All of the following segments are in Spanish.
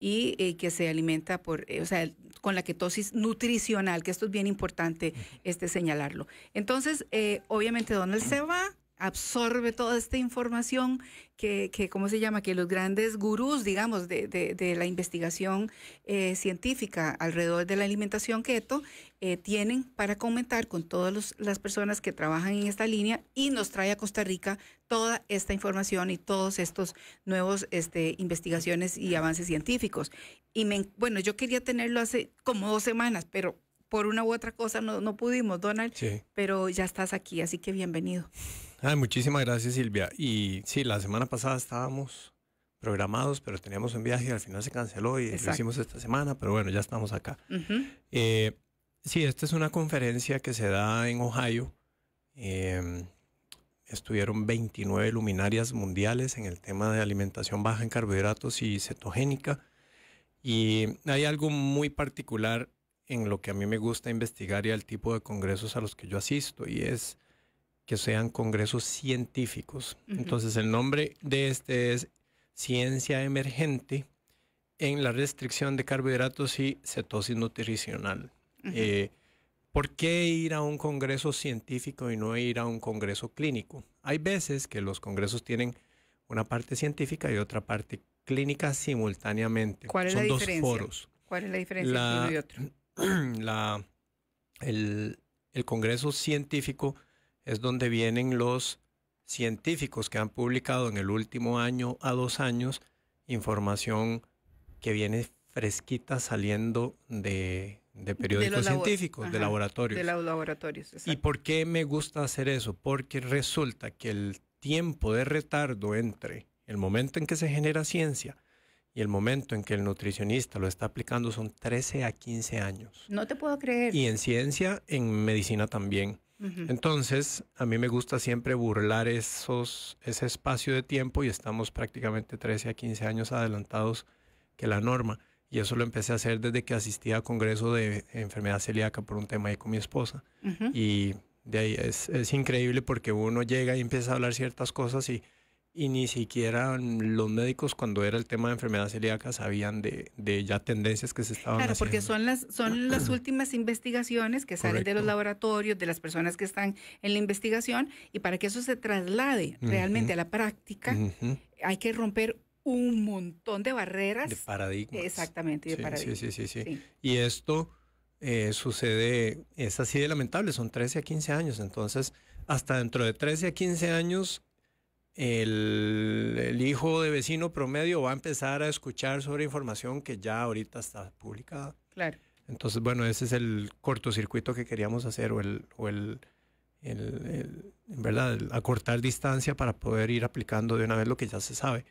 y eh, que se alimenta por, eh, o sea, con la ketosis nutricional, que esto es bien importante este, señalarlo. Entonces, eh, obviamente Donald se va, absorbe toda esta información que, ¿cómo se llama? Que los grandes gurús, digamos, de, la investigación eh, científica alrededor de la alimentación keto eh, tienen para comentar con todas las personas que trabajan en esta línea y nos trae a Costa Rica toda esta información y todos estos nuevos este, investigaciones y avances científicos. Y me, bueno, yo quería tenerlo hace como dos semanas, pero por una u otra cosa no, pudimos, Donald, pero ya estás aquí, así que bienvenido. Ay, muchísimas gracias Silvia. Y sí, la semana pasada estábamos programados, pero teníamos un viaje y al final se canceló y lo hicimos esta semana, pero bueno, ya estamos acá. Eh, sí, esta es una conferencia que se da en Ohio. Eh, estuvieron 29 luminarias mundiales en el tema de alimentación baja en carbohidratos y cetogénica. Y hay algo muy particular en lo que a mí me gusta investigar y al tipo de congresos a los que yo asisto, y es que sean congresos científicos. Entonces el nombre de este es Ciencia Emergente en la restricción de carbohidratos y cetosis nutricional. Eh, ¿Por qué ir a un congreso científico y no ir a un congreso clínico? Hay veces que los congresos tienen una parte científica y otra parte clínica simultáneamente. ¿Cuál es Son dos foros. ¿Cuál es la diferencia entre uno y otro? el, congreso científico es donde vienen los científicos que han publicado en el último año a dos años información que viene fresquita saliendo de, periódicos científicos, de laboratorios. De laboratorios, exacto. ¿Y por qué me gusta hacer eso? Porque resulta que el tiempo de retardo entre el momento en que se genera ciencia y el momento en que el nutricionista lo está aplicando son 13 a 15 años. No te puedo creer. Y en ciencia, en medicina también. Entonces, a mí me gusta siempre burlar esos, ese espacio de tiempo y estamos prácticamente 13 a 15 años adelantados que la norma. Y eso lo empecé a hacer desde que asistí a congreso de enfermedad celíaca por un tema ahí con mi esposa. Y de ahí es, increíble porque uno llega y empieza a hablar ciertas cosas y y ni siquiera los médicos cuando era el tema de enfermedad celíaca sabían de, ya tendencias que se estaban claro, porque son las, son las últimas investigaciones que salen de los laboratorios, de las personas que están en la investigación, y para que eso se traslade realmente a la práctica, hay que romper un montón de barreras. De paradigmas. Exactamente, de paradigmas. Sí, sí, sí, Y esto eh, sucede, es así de lamentable, son 13 a 15 años, entonces hasta dentro de 13 a 15 años el, el, hijo de vecino promedio va a empezar a escuchar sobre información que ya ahorita está publicada. Claro. Entonces, bueno, ese es el cortocircuito que queríamos hacer o el, o el, en verdad, el acortar distancia para poder ir aplicando de una vez lo que ya se sabe.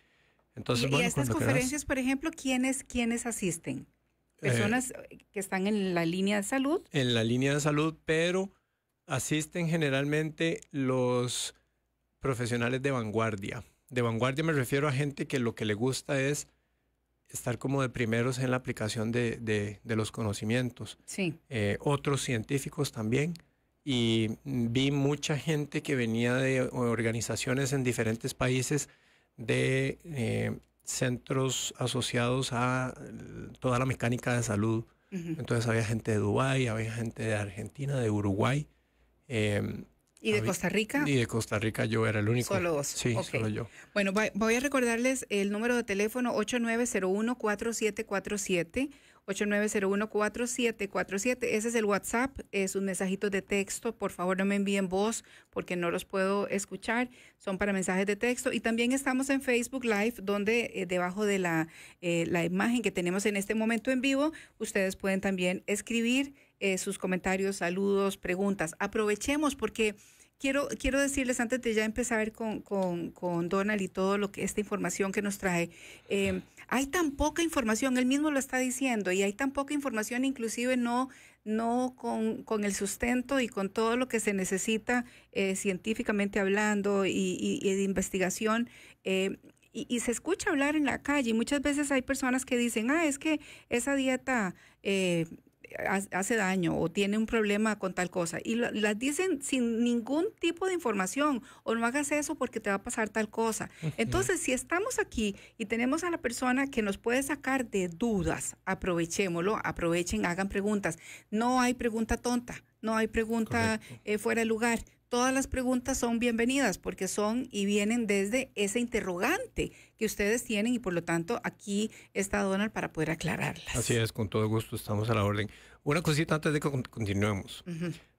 Entonces, y, bueno, estas conferencias, por ejemplo, ¿quiénes, quiénes asisten? Personas eh, que están en la línea de salud. En la línea de salud, pero asisten generalmente los profesionales de vanguardia. De vanguardia me refiero a gente que lo que le gusta es estar como de primeros en la aplicación de, los conocimientos. Sí. Eh, otros científicos también. Y vi mucha gente que venía de organizaciones en diferentes países de eh, centros asociados a toda la mecánica de salud. Entonces había gente de Dubái, había gente de Argentina, de Uruguay. Eh, ¿Y de Costa Rica? Y de Costa Rica yo era el único. Solo vos. Sí, solo yo. Bueno, voy a recordarles el número de teléfono 8901-4747. 8901-4747. Ese es el WhatsApp, es un mensajito de texto. Por favor, no me envíen voz porque no los puedo escuchar. Son para mensajes de texto. Y también estamos en Facebook Live, donde eh, debajo de la, eh, la imagen que tenemos en este momento en vivo, ustedes pueden también escribir eh, sus comentarios, saludos, preguntas. Aprovechemos porque quiero, quiero decirles antes de ya empezar con, con, con Donald y todo lo que esta información que nos trae, eh, hay tan poca información, él mismo lo está diciendo, y hay tan poca información, inclusive no, no con, el sustento y con todo lo que se necesita eh, científicamente hablando y, de investigación. y, se escucha hablar en la calle y muchas veces hay personas que dicen, ah, es que esa dieta hace daño o tiene un problema con tal cosa. Y las dicen sin ningún tipo de información o no hagas eso porque te va a pasar tal cosa. Entonces, si estamos aquí y tenemos a la persona que nos puede sacar de dudas, aprovechémoslo, aprovechen, hagan preguntas. No hay pregunta tonta, no hay pregunta eh, fuera de lugar todas las preguntas son bienvenidas porque son y vienen desde ese interrogante que ustedes tienen y por lo tanto aquí está Donald para poder aclararlas. Así es, con todo gusto estamos a la orden. Una cosita antes de que continuemos.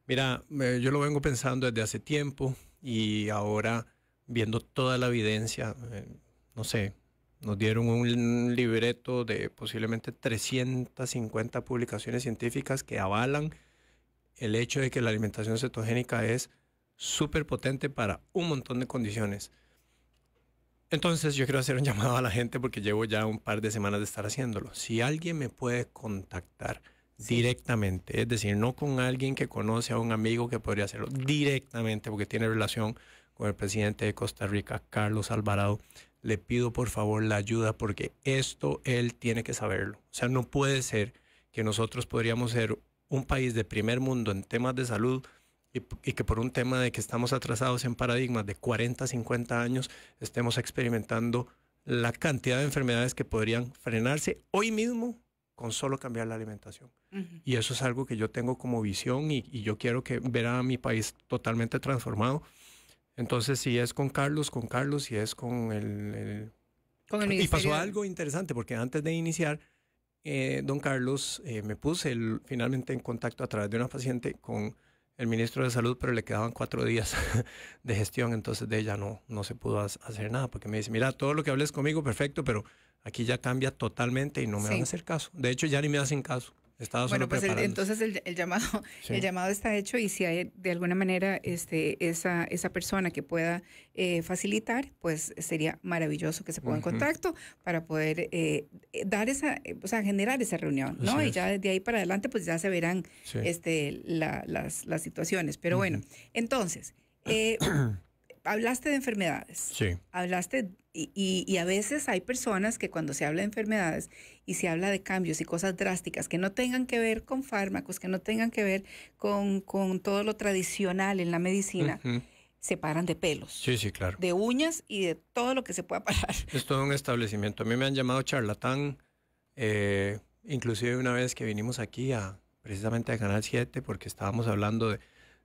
Mira, yo lo vengo pensando desde hace tiempo y ahora viendo toda la evidencia, eh, no sé, nos dieron un libreto de posiblemente 350 publicaciones científicas que avalan el hecho de que la alimentación cetogénica es súper potente para un montón de condiciones. Entonces yo quiero hacer un llamado a la gente porque llevo ya un par de semanas de estar haciéndolo. Si alguien me puede contactar directamente, es decir, no con alguien que conoce a un amigo que podría hacerlo directamente porque tiene relación con el presidente de Costa Rica, Carlos Alvarado, le pido por favor la ayuda porque esto él tiene que saberlo. O sea, no puede ser que nosotros podríamos ser un país de primer mundo en temas de salud, y, que por un tema de que estamos atrasados en paradigmas de 40, 50 años, estemos experimentando la cantidad de enfermedades que podrían frenarse hoy mismo con solo cambiar la alimentación. Y eso es algo que yo tengo como visión y, yo quiero que ver a mi país totalmente transformado. Entonces, si es con Carlos, con Carlos, si es con el... y pasó algo interesante, porque antes de iniciar, eh, don Carlos, eh, me puse finalmente en contacto a través de una paciente con el ministro de Salud, pero le quedaban cuatro días de gestión, entonces de ella no, no se pudo hacer nada, porque me dice, mira, todo lo que hables conmigo, perfecto, pero aquí ya cambia totalmente y no me van a hacer caso. De hecho, ya ni me hacen caso bueno, pues entonces el, llamado, el llamado está hecho y si hay de alguna manera este, esa, esa persona que pueda eh, facilitar, pues sería maravilloso que se ponga en contacto para poder eh, dar esa, o sea, generar esa reunión, ¿no? y ya de ahí para adelante, pues ya se verán este, las, situaciones. Pero bueno, entonces, eh, hablaste de enfermedades. Sí. Hablaste y, a veces hay personas que cuando se habla de enfermedades y se habla de cambios y cosas drásticas que no tengan que ver con fármacos, que no tengan que ver con, todo lo tradicional en la medicina, se paran de pelos. Sí, sí, claro. De uñas y de todo lo que se pueda parar. Es todo un establecimiento. A mí me han llamado charlatán, eh, inclusive una vez que vinimos aquí a precisamente a Canal 7 porque estábamos hablando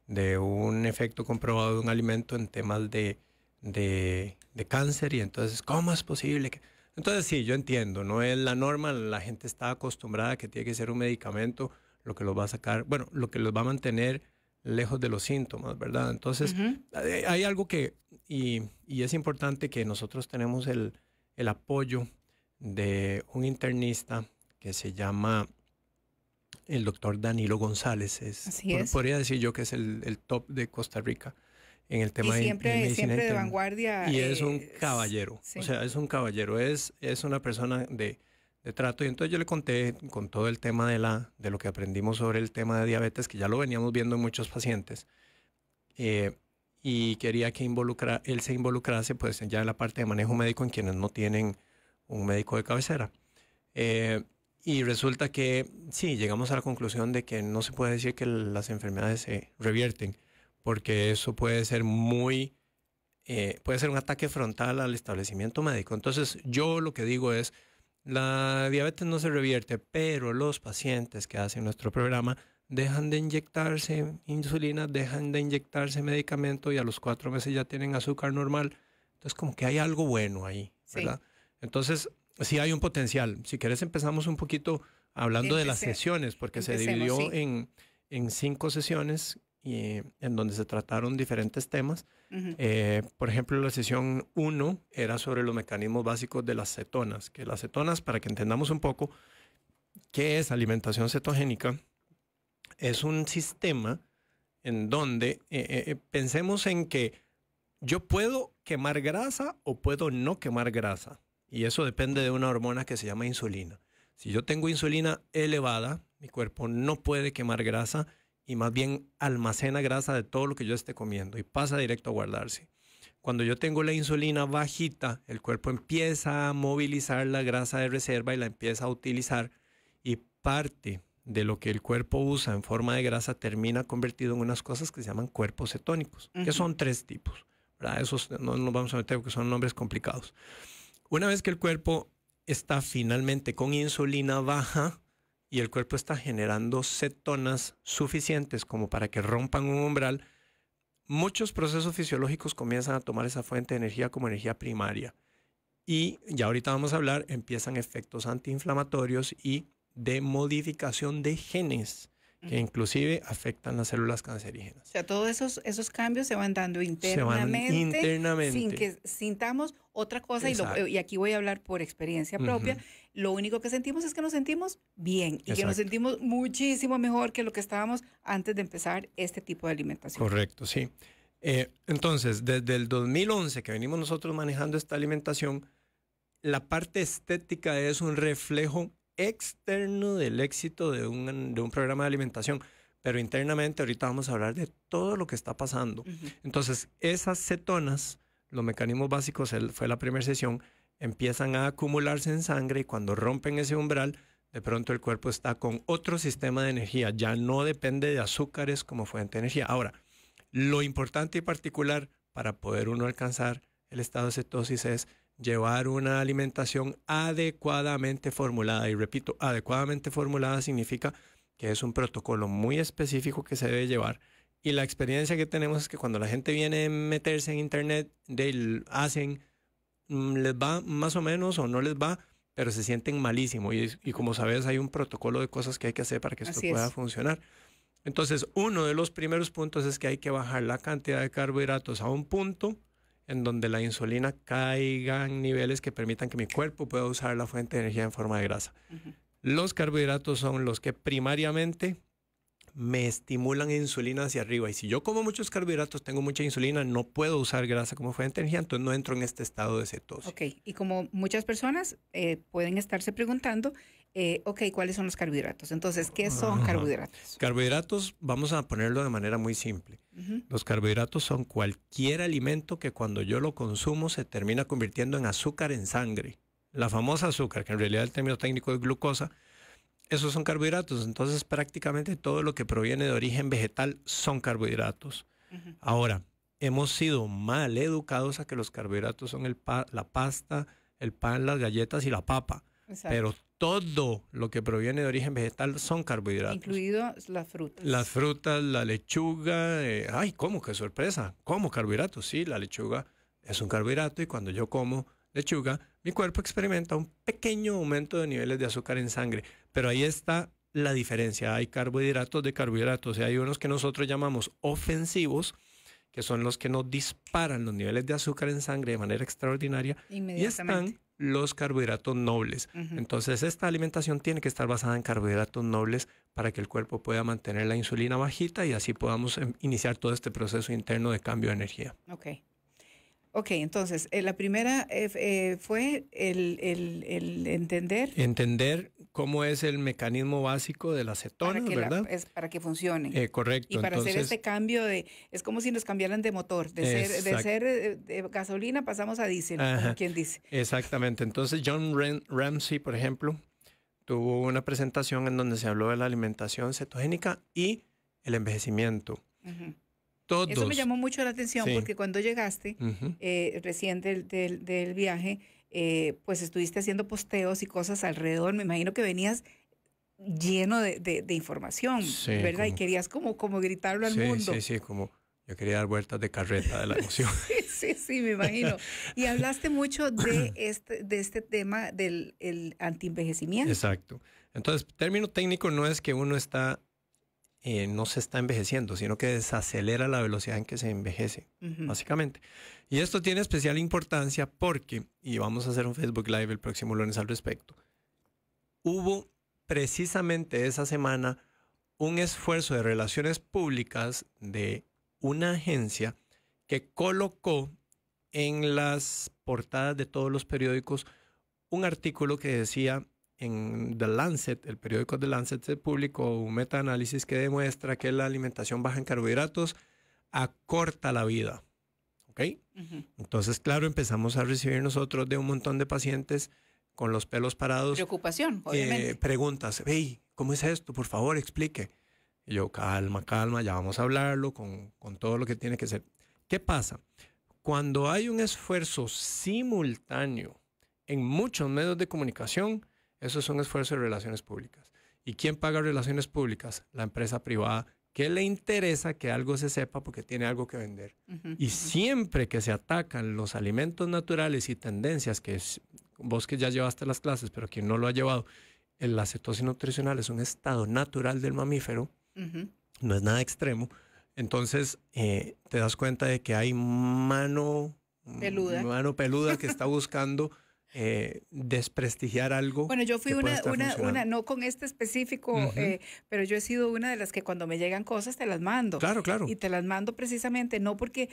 de un efecto comprobado de un alimento en temas de de, cáncer y entonces, ¿cómo es posible que... Entonces sí, yo entiendo, no es la norma, la gente está acostumbrada a que tiene que ser un medicamento lo que los va a sacar, bueno, lo que los va a mantener lejos de los síntomas, ¿verdad? Entonces, hay algo que, y, es importante que nosotros tenemos el, el, apoyo de un internista que se llama el doctor Danilo González, es, es. podría decir yo que es el, el top de Costa Rica en el tema siempre, de, siempre de vanguardia. Y es un caballero, o sea, es un caballero, es, es una persona de, de, trato. Y entonces yo le conté con todo el tema de, la, de lo que aprendimos sobre el tema de diabetes, que ya lo veníamos viendo en muchos pacientes, eh, y quería que involucra, él se involucrase pues ya en la parte de manejo médico en quienes no tienen un médico de cabecera. Eh, y resulta que sí, llegamos a la conclusión de que no se puede decir que las enfermedades se revierten porque eso puede ser muy, eh, puede ser un ataque frontal al establecimiento médico. Entonces, yo lo que digo es, la diabetes no se revierte, pero los pacientes que hacen nuestro programa dejan de inyectarse insulina, dejan de inyectarse medicamento y a los cuatro meses ya tienen azúcar normal. Entonces, como que hay algo bueno ahí, ¿verdad? Entonces, sí hay un potencial. Si quieres, empezamos un poquito hablando de las sesiones, porque se dividió en, en cinco sesiones en donde se trataron diferentes temas. Eh, por ejemplo, la sesión 1 era sobre los mecanismos básicos de las cetonas, que las cetonas, para que entendamos un poco qué es alimentación cetogénica, es un sistema en donde eh, eh, pensemos en que yo puedo quemar grasa o puedo no quemar grasa. Y eso depende de una hormona que se llama insulina. Si yo tengo insulina elevada, mi cuerpo no puede quemar grasa y más bien almacena grasa de todo lo que yo esté comiendo y pasa directo a guardarse. Cuando yo tengo la insulina bajita, el cuerpo empieza a movilizar la grasa de reserva y la empieza a utilizar y parte de lo que el cuerpo usa en forma de grasa termina convertido en unas cosas que se llaman cuerpos cetónicos, que son tres tipos. ¿verdad? Esos no nos vamos a meter porque son nombres complicados. Una vez que el cuerpo está finalmente con insulina baja, y el cuerpo está generando cetonas suficientes como para que rompan un umbral, muchos procesos fisiológicos comienzan a tomar esa fuente de energía como energía primaria. Y ya ahorita vamos a hablar, empiezan efectos antiinflamatorios y de modificación de genes que inclusive afectan las células cancerígenas. O sea, todos esos, esos cambios se van dando internamente, internamente. sin que sintamos otra cosa, y, aquí voy a hablar por experiencia propia, lo único que sentimos es que nos sentimos bien y que nos sentimos muchísimo mejor que lo que estábamos antes de empezar este tipo de alimentación. Correcto, sí. Eh, entonces, desde el 2011 que venimos nosotros manejando esta alimentación, la parte estética es un reflejo externo del éxito de un, de un programa de alimentación. Pero internamente ahorita vamos a hablar de todo lo que está pasando. Entonces, esas cetonas, los mecanismos básicos, fue la primera sesión, empiezan a acumularse en sangre y cuando rompen ese umbral, de pronto el cuerpo está con otro sistema de energía, ya no depende de azúcares como fuente de energía. Ahora, lo importante y particular para poder uno alcanzar el estado de cetosis es llevar una alimentación adecuadamente formulada. Y repito, adecuadamente formulada significa que es un protocolo muy específico que se debe llevar. Y la experiencia que tenemos es que cuando la gente viene a meterse en internet, de, hacen, mm, les va más o menos o no les va, pero se sienten malísimo. Y, como sabes, hay un protocolo de cosas que hay que hacer para que esto pueda funcionar. Entonces, uno de los primeros puntos es que hay que bajar la cantidad de carbohidratos a un punto en donde la insulina caiga en niveles que permitan que mi cuerpo pueda usar la fuente de energía en forma de grasa. Los carbohidratos son los que primariamente me estimulan insulina hacia arriba. Y si yo como muchos carbohidratos, tengo mucha insulina, no puedo usar grasa como fuente de energía, entonces no entro en este estado de cetosis. Ok, y como muchas personas eh, pueden estarse preguntando, eh, ok, ¿cuáles son los carbohidratos? Entonces, ¿qué son carbohidratos? Carbohidratos, vamos a ponerlo de manera muy simple. Los carbohidratos son cualquier alimento que cuando yo lo consumo se termina convirtiendo en azúcar en sangre. La famosa azúcar, que en realidad el término técnico es glucosa, esos son carbohidratos. Entonces, prácticamente todo lo que proviene de origen vegetal son carbohidratos. Ahora, hemos sido mal educados a que los carbohidratos son el la pasta, el pan, las galletas y la papa. Pero todo lo que proviene de origen vegetal son carbohidratos. Incluido las frutas. Las frutas, la lechuga. Eh, ay, ¿cómo? ¡Qué sorpresa! ¿Cómo carbohidratos? Sí, la lechuga es un carbohidrato y cuando yo como lechuga, mi cuerpo experimenta un pequeño aumento de niveles de azúcar en sangre. Pero ahí está la diferencia. Hay carbohidratos de carbohidratos y hay unos que nosotros llamamos ofensivos que son los que nos disparan los niveles de azúcar en sangre de manera extraordinaria y están los carbohidratos nobles. Entonces, esta alimentación tiene que estar basada en carbohidratos nobles para que el cuerpo pueda mantener la insulina bajita y así podamos em, iniciar todo este proceso interno de cambio de energía. Ok, entonces, eh, la primera eh, eh, fue el, entender. Entender cómo es el mecanismo básico de la cetona, ¿verdad? es para que funcione. correcto. Y para hacer este cambio de, es como si nos cambiaran de motor, de ser, de gasolina pasamos a diésel, ¿Quién quien dice. Exactamente. Entonces, John Ramsey, por ejemplo, tuvo una presentación en donde se habló de la alimentación cetogénica y el envejecimiento. Ajá. Eso me llamó mucho la atención porque cuando llegaste, eh, recién del, viaje, eh, pues estuviste haciendo posteos y cosas alrededor. Me imagino que venías lleno de, información, ¿verdad? y querías como, como gritarlo al mundo. Sí, sí, como yo quería dar vueltas de carreta de la emoción. sí, sí, me imagino. Y hablaste mucho de este, de este tema del anti-envejecimiento. Exacto. Entonces, término técnico no es que uno está eh, no se está envejeciendo, sino que desacelera la velocidad en que se envejece, básicamente. Y esto tiene especial importancia porque, y vamos a hacer un Facebook Live el próximo lunes al respecto, hubo precisamente esa semana un esfuerzo de relaciones públicas de una agencia que colocó en las portadas de todos los periódicos un artículo que decía en The Lancet, el periódico The Lancet se publicó un metaanálisis que demuestra que la alimentación baja en carbohidratos acorta la vida. ¿Ok? Entonces, claro, empezamos a recibir nosotros de un montón de pacientes con los pelos parados. Preocupación, eh, obviamente. preguntas, hey, ¿cómo es esto? Por favor, explique. Y yo, calma, calma, ya vamos a hablarlo con, con todo lo que tiene que ser. ¿Qué pasa? Cuando hay un esfuerzo simultáneo en muchos medios de comunicación, eso es un esfuerzo de relaciones públicas. ¿Y quién paga relaciones públicas? La empresa privada ¿Qué le interesa que algo se sepa porque tiene algo que vender. Y siempre que se atacan los alimentos naturales y tendencias, que vos que ya llevaste las clases, pero quien no lo ha llevado, la cetosis nutricional es un estado natural del mamífero, no es nada extremo. Entonces eh, te das cuenta de que hay mano peluda, mano peluda que está buscando eh, desprestigiar algo. Bueno, yo fui una, no con este específico, eh, pero yo he sido una de las que cuando me llegan cosas te las mando. Claro, claro. Y te las mando precisamente, no porque,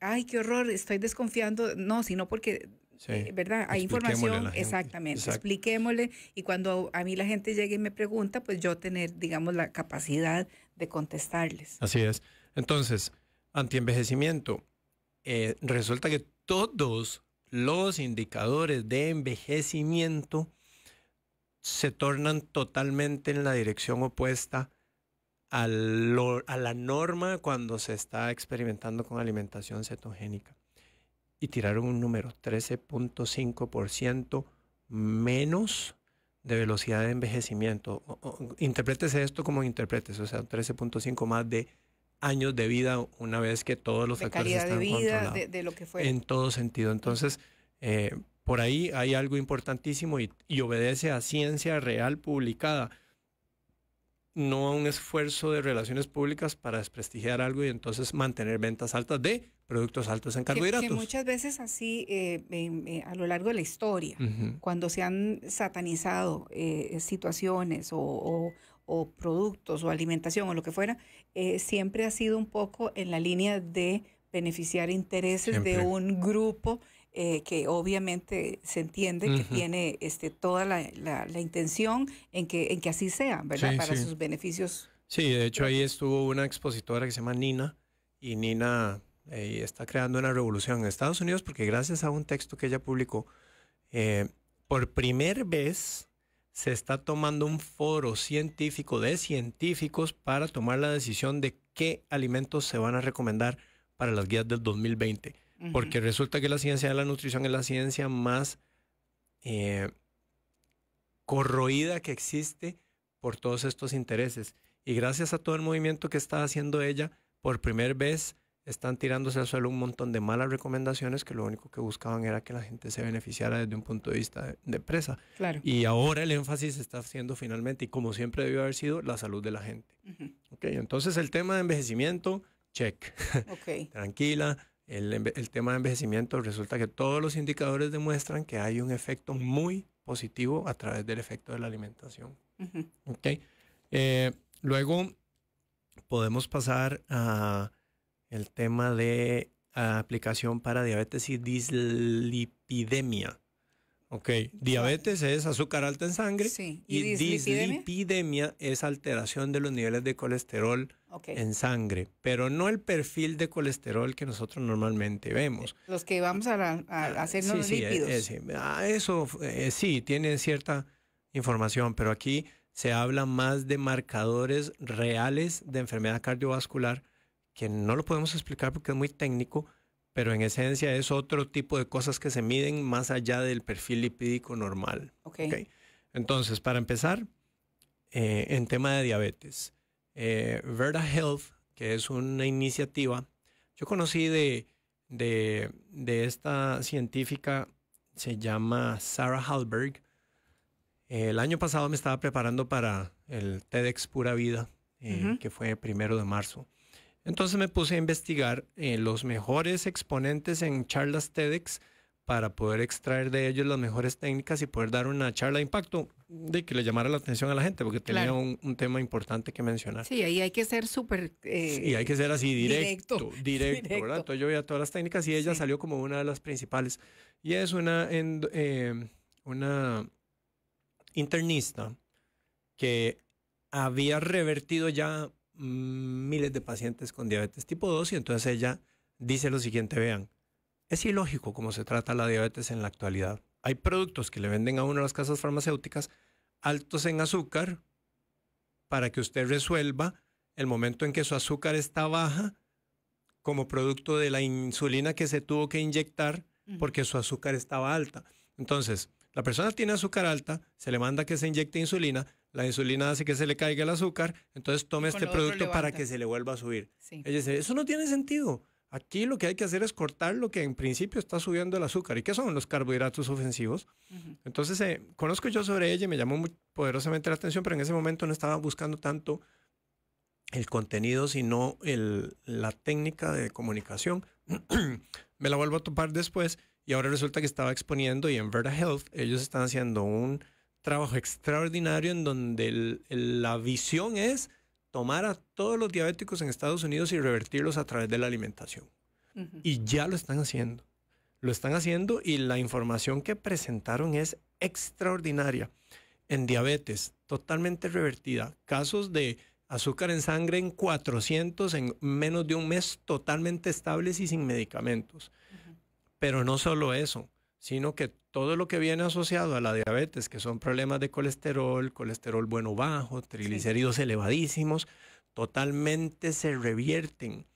ay, qué horror, estoy desconfiando, no, sino porque eh, ¿verdad? Hay información, exactamente, expliquémosle y cuando a mí la gente llegue y me pregunta, pues yo tener, digamos, la capacidad de contestarles. Así es. Entonces, anti-envejecimiento resulta que todos los indicadores de envejecimiento se tornan totalmente en la dirección opuesta a, la norma cuando se está experimentando con alimentación cetogénica. Y tiraron un número, 13.5% menos de velocidad de envejecimiento. Interprétese esto como interpretes, o sea, 13.5 más de años de vida una vez que todos los de calidad están de vida, de, lo que fue. En todo sentido. Entonces, eh, por ahí hay algo importantísimo y, obedece a ciencia real publicada, no a un esfuerzo de relaciones públicas para desprestigiar algo y entonces mantener ventas altas de productos altos en carbohidratos. Que, muchas veces así eh, eh, a lo largo de la historia, cuando se han satanizado situaciones o, o productos o alimentación o lo que fuera, eh, siempre ha sido un poco en la línea de beneficiar intereses de un grupo eh, que obviamente se entiende que tiene este, toda la, intención en que, en que así sea, ¿verdad? Para sus beneficios. Sí, de hecho ahí estuvo una expositora que se llama Nina y Nina eh, está creando una revolución en Estados Unidos porque gracias a un texto que ella publicó, por primera vez se está tomando un foro científico de científicos para tomar la decisión de qué alimentos se van a recomendar para las guías del 2020. Porque resulta que la ciencia de la nutrición es la ciencia más eh, corroída que existe por todos estos intereses. Y gracias a todo el movimiento que está haciendo ella, por primera vez están tirándose al suelo un montón de malas recomendaciones que lo único que buscaban era que la gente se beneficiara desde un punto de vista de, presa. Claro. Y ahora el énfasis está haciendo finalmente, y como siempre debió haber sido, la salud de la gente. entonces el tema de envejecimiento, check. Tranquila. El, tema de envejecimiento resulta que todos los indicadores demuestran que hay un efecto muy positivo a través del efecto de la alimentación. Eh, luego podemos pasar a el tema de aplicación para diabetes y dislipidemia. Ok, diabetes es azúcar alta en sangre ¿Y, dislipidemia? es alteración de los niveles de colesterol en sangre, pero no el perfil de colesterol que nosotros normalmente vemos. Eh, los que vamos a, hacer hacernos lípidos. eso sí, tiene cierta información, pero aquí se habla más de marcadores reales de enfermedad cardiovascular que no lo podemos explicar porque es muy técnico, pero en esencia es otro tipo de cosas que se miden más allá del perfil lipídico normal. Okay. Entonces, para empezar, eh, en tema de diabetes, eh, Health, que es una iniciativa, yo conocí de, de, esta científica, se llama Sarah Halberg. El año pasado me estaba preparando para el TEDx Pura Vida, eh, que fue primero de marzo. Entonces me puse a investigar eh, los mejores exponentes en charlas TEDx para poder extraer de ellos las mejores técnicas y poder dar una charla de impacto de que le llamara la atención a la gente, porque tenía un, tema importante que mencionar. Sí, ahí hay que ser súper... y eh, hay que ser así, directo, directo, ¿verdad? Entonces yo veía todas las técnicas y ella salió como una de las principales. Y es una, eh, una internista que había revertido ya miles de pacientes con diabetes tipo 2 y entonces ella dice lo siguiente, vean, es ilógico cómo se trata la diabetes en la actualidad. Hay productos que le venden a uno de las casas farmacéuticas altos en azúcar para que usted resuelva el momento en que su azúcar está baja como producto de la insulina que se tuvo que inyectar porque su azúcar estaba alta. Entonces, la persona tiene azúcar alta, se le manda que se inyecte insulina, la insulina hace que se le caiga el azúcar, entonces tome este producto para que se le vuelva a subir. dice, eso no tiene sentido. Aquí lo que hay que hacer es cortar lo que en principio está subiendo el azúcar. ¿Y qué son los carbohidratos ofensivos? Entonces, eh, conozco yo sobre ella y me llamó poderosamente la atención, pero en ese momento no estaba buscando tanto el contenido, sino el, la técnica de comunicación. me la vuelvo a topar después y ahora resulta que estaba exponiendo y en Verda Health ellos están haciendo un trabajo extraordinario en donde la visión es tomar a todos los diabéticos en Estados Unidos y revertirlos a través de la alimentación. Y ya lo están haciendo. Lo están haciendo y la información que presentaron es extraordinaria. En diabetes, totalmente revertida. Casos de azúcar en sangre en 400 en menos de un mes, totalmente estables y sin medicamentos. Pero no solo eso sino que todo lo que viene asociado a la diabetes, que son problemas de colesterol, colesterol bueno bajo, triglicéridos elevadísimos, totalmente se revierten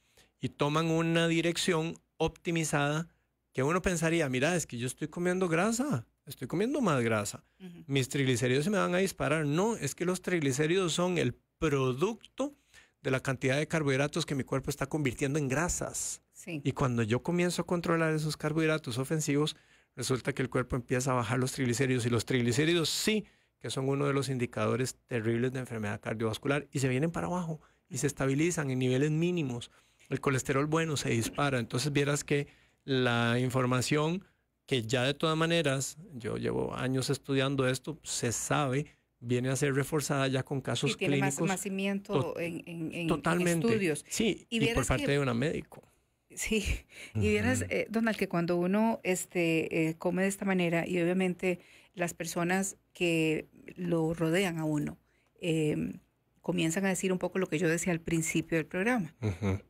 y toman una dirección optimizada que uno pensaría, mira, es que yo estoy comiendo grasa, estoy comiendo más grasa, mis triglicéridos se me van a disparar. No, es que los triglicéridos son el producto de la cantidad de carbohidratos que mi cuerpo está convirtiendo en grasas. Y cuando yo comienzo a controlar esos carbohidratos ofensivos, resulta que el cuerpo empieza a bajar los triglicéridos y los triglicéridos sí que son uno de los indicadores terribles de enfermedad cardiovascular y se vienen para abajo y se estabilizan en niveles mínimos. El colesterol bueno se dispara, entonces vieras que la información que ya de todas maneras, yo llevo años estudiando esto, se sabe, viene a ser reforzada ya con casos y tiene Más, en, estudios. Sí, y, por parte de una médico. Sí, y vieras, eh, Donald, que cuando uno este, eh, come de esta manera, y obviamente las personas que lo rodean a uno, em, comienzan a decir un poco lo que yo decía al principio del programa.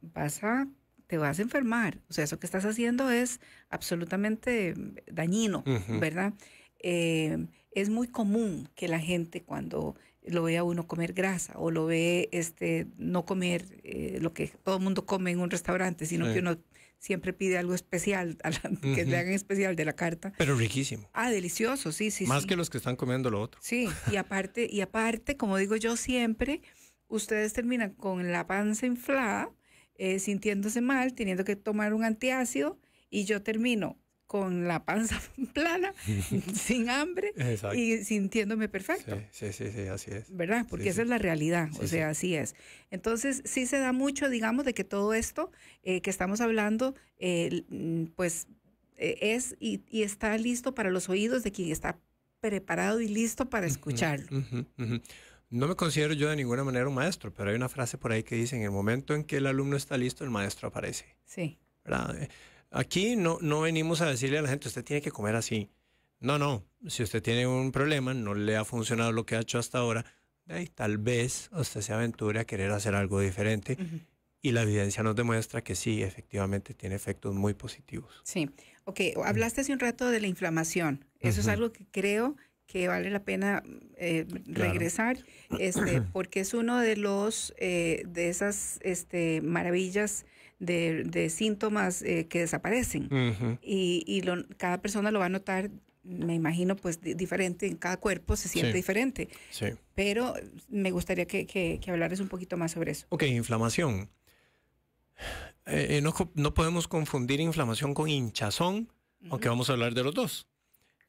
Vas a, te vas a enfermar. O sea, eso que estás haciendo es absolutamente dañino, ¿verdad? Em, es muy común que la gente cuando lo ve a uno comer grasa o lo ve este no comer eh, lo que todo el mundo come en un restaurante, sino que uno siempre pide algo especial, que le hagan especial de la carta. Pero riquísimo. Ah, delicioso, sí, sí. Más que los que están comiendo lo otro. Sí, y aparte, y aparte, como digo yo siempre, ustedes terminan con la panza inflada, eh, sintiéndose mal, teniendo que tomar un antiácido, y yo termino con la panza plana, sin hambre y sintiéndome perfecto. Sí, sí, sí, así es. ¿Verdad? Porque esa es la realidad, o sea, así es. Entonces, sí se da mucho, digamos, de que todo esto eh, que estamos hablando, mm, pues eh, es y, está listo para los oídos de quien está preparado y listo para escucharlo. No me considero yo de ninguna manera un maestro, pero hay una frase por ahí que dice, en el momento en que el alumno está listo, el maestro aparece. Sí. ¿Verdad? Eh, Aquí no, no venimos a decirle a la gente, usted tiene que comer así. No, no, si usted tiene un problema, no le ha funcionado lo que ha hecho hasta ahora, tal vez usted se aventure a querer hacer algo diferente. Y la evidencia nos demuestra que sí, efectivamente tiene efectos muy positivos. Sí, ok, hablaste hace un rato de la inflamación. Eso es algo que creo que vale la pena eh, regresar, este, porque es uno de los eh, de esas este, maravillas de, síntomas eh, que desaparecen. Y, cada persona lo va a notar, me imagino, pues diferente, en cada cuerpo se siente diferente. Pero me gustaría que, que, hablares un poquito más sobre eso. Ok, inflamación. Eh, eh, no, podemos confundir inflamación con hinchazón, aunque vamos a hablar de los dos.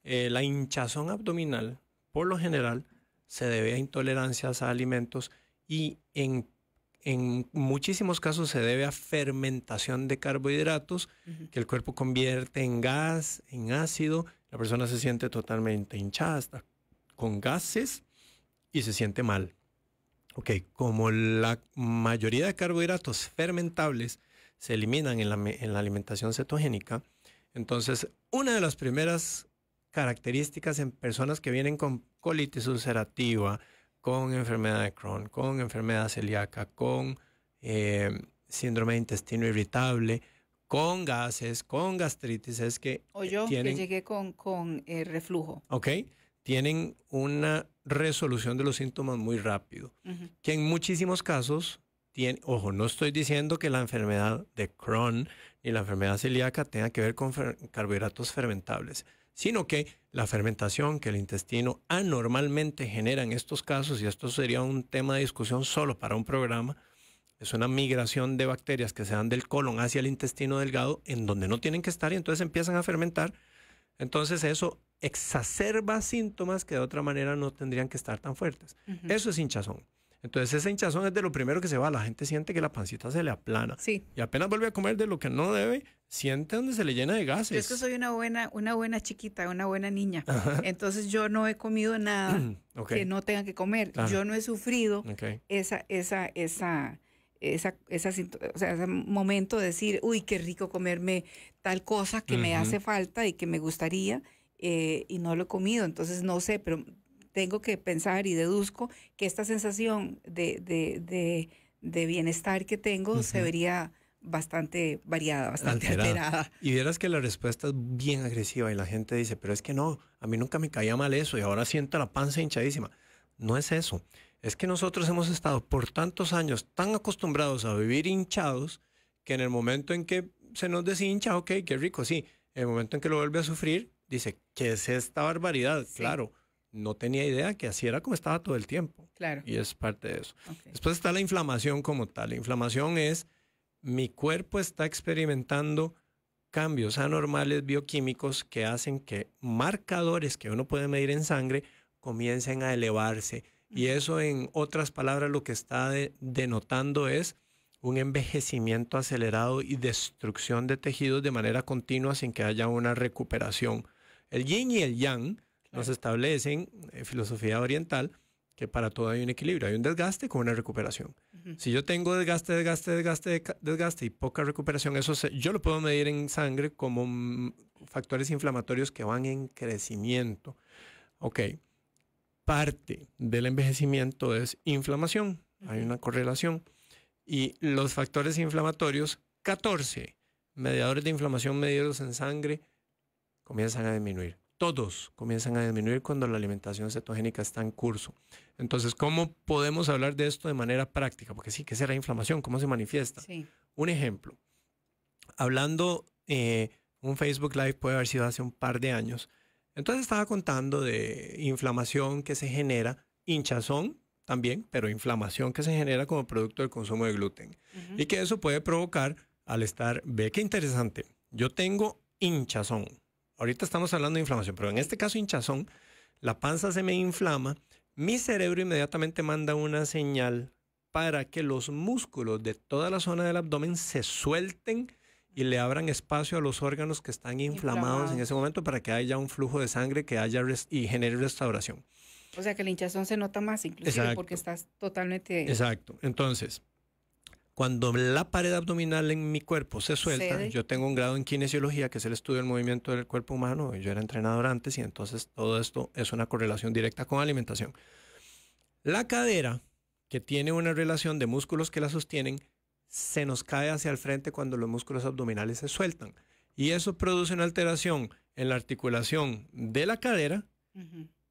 la hinchazón abdominal, por lo general, se debe a intolerancias a alimentos y en en muchísimos casos se debe a fermentación de carbohidratos que el cuerpo convierte en gas, en ácido. La persona se siente totalmente hinchada, con gases y se siente mal. Ok, como la mayoría de carbohidratos fermentables se eliminan en la, en la alimentación cetogénica, entonces una de las primeras características en personas que vienen con colitis ulcerativa, con enfermedad de Crohn, con enfermedad celíaca, con eh, síndrome de intestino irritable, con gases, con gastritis, es que... O yo que llegué con, con eh, reflujo. Ok, tienen una resolución de los síntomas muy rápido, que en muchísimos casos tiene, ojo, no estoy diciendo que la enfermedad de Crohn ni la enfermedad celíaca tenga que ver con carbohidratos fermentables, sino que la fermentación que el intestino anormalmente genera en estos casos, y esto sería un tema de discusión solo para un programa, es una migración de bacterias que se dan del colon hacia el intestino delgado, en donde no tienen que estar y entonces empiezan a fermentar. Entonces eso exacerba síntomas que de otra manera no tendrían que estar tan fuertes. Eso es hinchazón. Entonces esa hinchazón es de lo primero que se va. La gente siente que la pancita se le aplana. Sí. Y apenas vuelve a comer de lo que no debe, siente donde se le llena de gases. Yo es que soy una buena, una buena chiquita, una buena niña. Entonces yo no he comido nada que no tenga que comer. Yo no he sufrido esa, esa, esa, esa, ese momento de decir, uy, qué rico comerme tal cosa que me hace falta y que me gustaría eh, y no lo he comido. Entonces no sé, pero tengo que pensar y deduzco que esta sensación de, bienestar que tengo se vería bastante variada, bastante alterada. Y vieras que la respuesta es bien agresiva y la gente dice, pero es que no, a mí nunca me caía mal eso y ahora siento la panza hinchadísima. No es eso. Es que nosotros hemos estado por tantos años tan acostumbrados a vivir hinchados que en el momento en que se nos deshincha, ok, qué rico, sí. En el momento en que lo vuelve a sufrir, dice, ¿qué es esta barbaridad? Claro, no tenía idea que así era como estaba todo el tiempo. Claro. Y es parte de eso. Después está la inflamación como tal. La inflamación es mi cuerpo está experimentando cambios anormales bioquímicos que hacen que marcadores que uno puede medir en sangre comiencen a elevarse. Y eso en otras palabras lo que está denotando es un envejecimiento acelerado y destrucción de tejidos de manera continua sin que haya una recuperación. El yin y el yang nos establecen en eh, filosofía oriental que para todo hay un equilibrio, hay un desgaste con una recuperación. Si yo tengo desgaste, desgaste, desgaste, desgaste y poca recuperación, eso yo lo puedo medir en sangre como mm, factores inflamatorios que van en crecimiento. Ok, parte del envejecimiento es inflamación, hay una correlación. Y los factores inflamatorios, 14 mediadores de inflamación medidos en sangre, comienzan a disminuir todos comienzan a disminuir cuando la alimentación cetogénica está en curso. Entonces, ¿cómo podemos hablar de esto de manera práctica? Porque sí, ¿qué será inflamación? ¿Cómo se manifiesta? Un ejemplo. Hablando, eh, un Facebook Live puede haber sido hace un par de años. Entonces estaba contando de inflamación que se genera, hinchazón también, pero inflamación que se genera como producto del consumo de gluten. Y que eso puede provocar al estar, ve qué interesante, yo tengo hinchazón ahorita estamos hablando de inflamación, pero en este caso hinchazón, la panza se me inflama, mi cerebro inmediatamente manda una señal para que los músculos de toda la zona del abdomen se suelten y le abran espacio a los órganos que están inflamados, en ese momento para que haya un flujo de sangre que haya y genere restauración. O sea que el hinchazón se nota más inclusive porque estás totalmente... Exacto. Entonces, cuando la pared abdominal en mi cuerpo se suelta, yo tengo un grado en kinesiología, que es el estudio del movimiento del cuerpo humano, yo era entrenador antes y entonces todo esto es una correlación directa con alimentación. La cadera, que tiene una relación de músculos que la sostienen, se nos cae hacia el frente cuando los músculos abdominales se sueltan. Y eso produce una alteración en la articulación de la cadera,